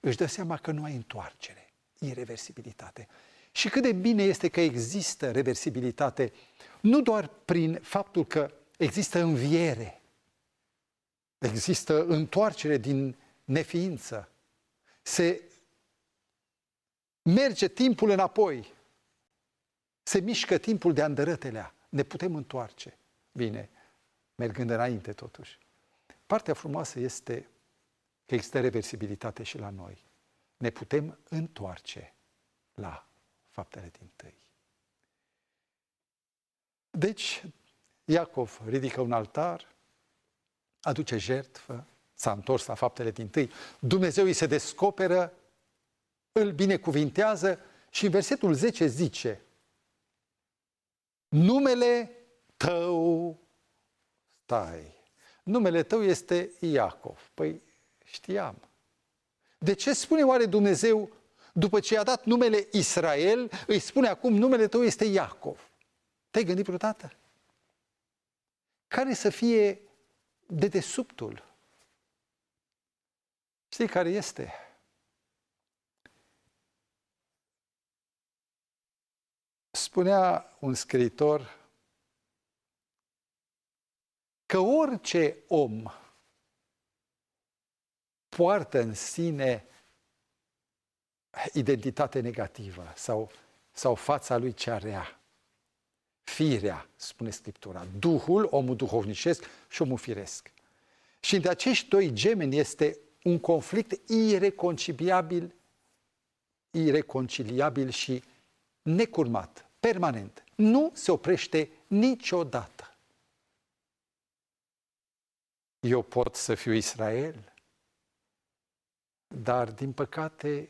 Își dă seama că nu ai întoarcere, irreversibilitate și cât de bine este că există reversibilitate, nu doar prin faptul că există înviere, există întoarcere din neființă, se merge timpul înapoi, se mișcă timpul de andărătelea, ne putem întoarce. Bine, mergând înainte totuși. Partea frumoasă este că există reversibilitate și la noi. Ne putem întoarce la faptele din tâi. Deci, Iacov ridică un altar, aduce jertfă, s-a întors la faptele din tâi. Dumnezeu îi se descoperă, îl binecuvintează și în versetul 10 zice Numele tău stai. Numele tău este Iacov. Păi știam. De ce spune oare Dumnezeu după ce i-a dat numele Israel, îi spune acum numele tău este Iacov. Te-ai gândit vreodată? Care să fie dedesubtul? Știi care este? Spunea un scriitor că orice om poartă în sine identitate negativă sau, sau fața lui cea rea. Firea, spune Scriptura, Duhul, omul duhovnicesc și omul firesc. Și între acești doi gemeni este un conflict ireconciliabil, ireconciliabil și necurmat, permanent. Nu se oprește niciodată. Eu pot să fiu Israel, dar din păcate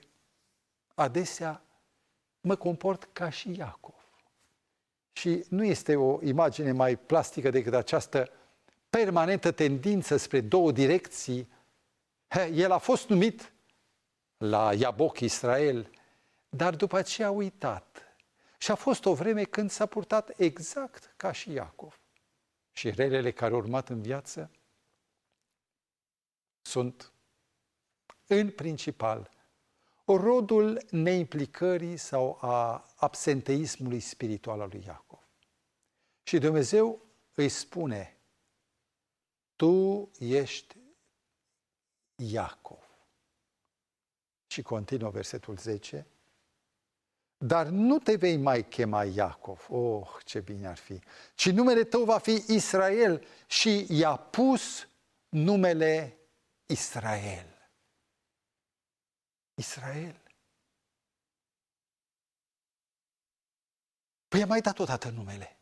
adesea mă comport ca și Iacov. Și nu este o imagine mai plastică decât această permanentă tendință spre două direcții. El a fost numit la Iaboc Israel, dar după aceea a uitat. Și a fost o vreme când s-a purtat exact ca și Iacov. Și relele care au urmat în viață sunt în principal rodul neimplicării sau a absenteismului spiritual al lui Iacov. Și Dumnezeu îi spune, tu ești Iacov. Și continuă versetul 10, dar nu te vei mai chema Iacov, oh, ce bine ar fi, ci numele tău va fi Israel și i-a pus numele Israel. Israel. Păi a mai dat odată numele.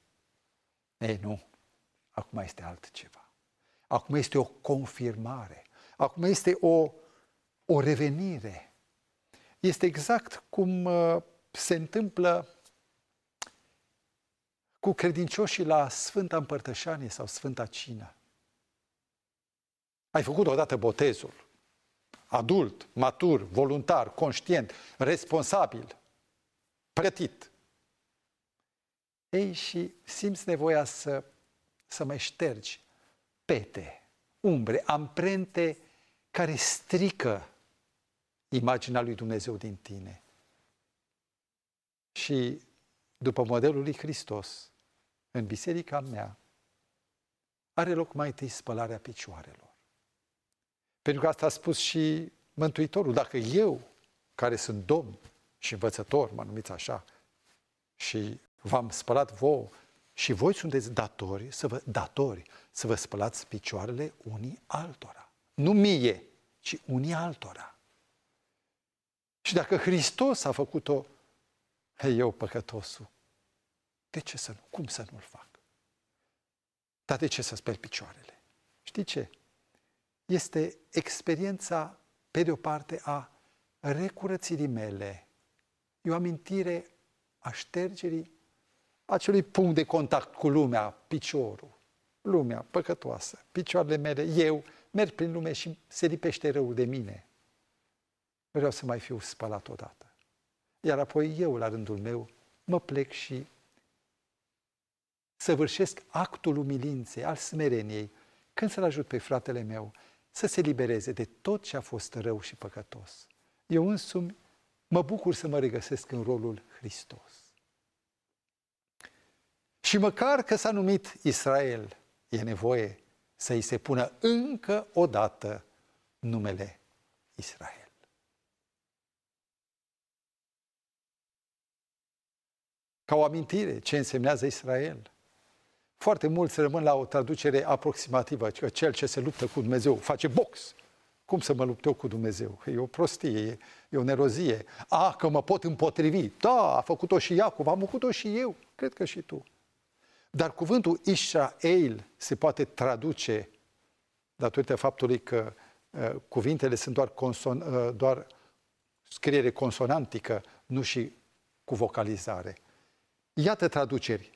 Ei, nu. Acum este altceva. Acum este o confirmare. Acum este o, o revenire. Este exact cum uh, se întâmplă cu credincioșii la Sfânta Împărtășanie sau Sfânta Cină. Ai făcut odată botezul adult, matur, voluntar, conștient, responsabil, plătit. Ei, și simți nevoia să, să mai ștergi pete, umbre, amprente care strică imaginea lui Dumnezeu din tine. Și după modelul lui Hristos, în biserica mea, are loc mai întâi spălarea picioarelor. Pentru că asta a spus și Mântuitorul. Dacă eu, care sunt domn și învățător, mă numiți așa, și v-am spălat vouă, și voi sunteți datori să vă, datori să vă spălați picioarele unii altora. Nu mie, ci unii altora. Și dacă Hristos a făcut-o, hei, eu păcătosul, de ce să nu? Cum să nu-l fac? Dar de ce să speli picioarele? Știi ce? este experiența, pe de o parte, a recurățirii mele. E o amintire a ștergerii acelui punct de contact cu lumea, piciorul, lumea păcătoasă, picioarele mele, eu merg prin lume și se lipește răul de mine. Vreau să mai fiu spălat odată. Iar apoi eu, la rândul meu, mă plec și săvârșesc actul umilinței, al smereniei, când să-l ajut pe fratele meu, să se libereze de tot ce a fost rău și păcătos. Eu însumi mă bucur să mă regăsesc în rolul Hristos. Și măcar că s-a numit Israel, e nevoie să îi se pună încă o dată numele Israel. Ca o amintire ce însemnează Israel – foarte mulți rămân la o traducere aproximativă, că cel ce se luptă cu Dumnezeu face box. Cum să mă lupt eu cu Dumnezeu? E o prostie, e o nerozie. A, că mă pot împotrivi. Da, a făcut-o și Iacov, am făcut-o și eu. Cred că și tu. Dar cuvântul Israel se poate traduce datorită faptului că uh, cuvintele sunt doar, conson, uh, doar scriere consonantică, nu și cu vocalizare. Iată traduceri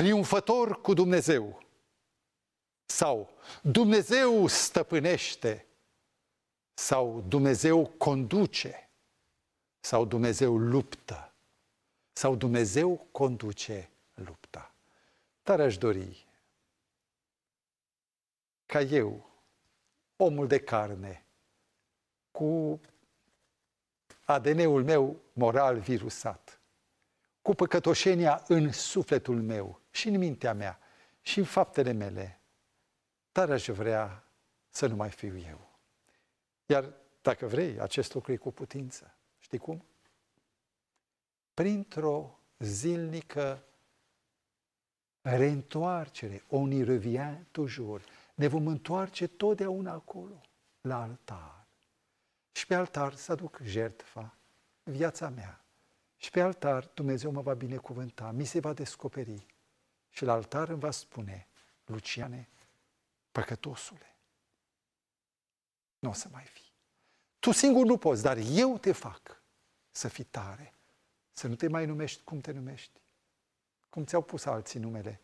triumfător cu Dumnezeu. Sau Dumnezeu stăpânește. Sau Dumnezeu conduce. Sau Dumnezeu luptă. Sau Dumnezeu conduce lupta. Dar aș dori ca eu, omul de carne, cu ADN-ul meu moral virusat, cu păcătoșenia în sufletul meu și în mintea mea și în faptele mele, tare aș vrea să nu mai fiu eu. Iar dacă vrei, acest lucru e cu putință. Știi cum? Printr-o zilnică reîntoarcere, o y revient toujours, ne vom întoarce totdeauna acolo, la altar. Și pe altar să aduc jertfa, viața mea, și pe altar Dumnezeu mă va binecuvânta, mi se va descoperi și la altar îmi va spune, Luciane, păcătosule, nu o să mai fi. Tu singur nu poți, dar eu te fac să fii tare, să nu te mai numești cum te numești, cum ți-au pus alții numele,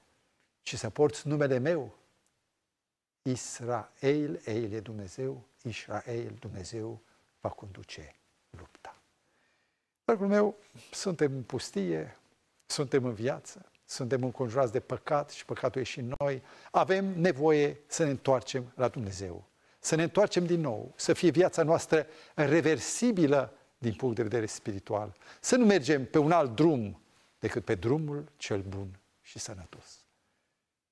ci să porți numele meu, Israel, Eile Dumnezeu, Israel, Dumnezeu va conduce Dragul meu, suntem în pustie, suntem în viață, suntem înconjurați de păcat și păcatul e și în noi. Avem nevoie să ne întoarcem la Dumnezeu, să ne întoarcem din nou, să fie viața noastră reversibilă din punct de vedere spiritual, să nu mergem pe un alt drum decât pe drumul cel bun și sănătos.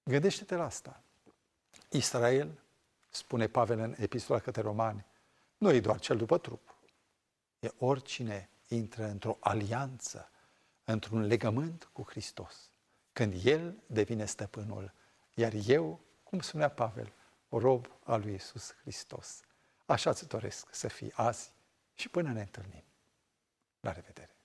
Gândește-te la asta. Israel, spune Pavel în epistola către romani, nu e doar cel după trup, e oricine intră într-o alianță, într-un legământ cu Hristos, când El devine stăpânul, iar eu, cum spunea Pavel, rob al lui Isus Hristos. Așa ți doresc să fii azi și până ne întâlnim. La revedere!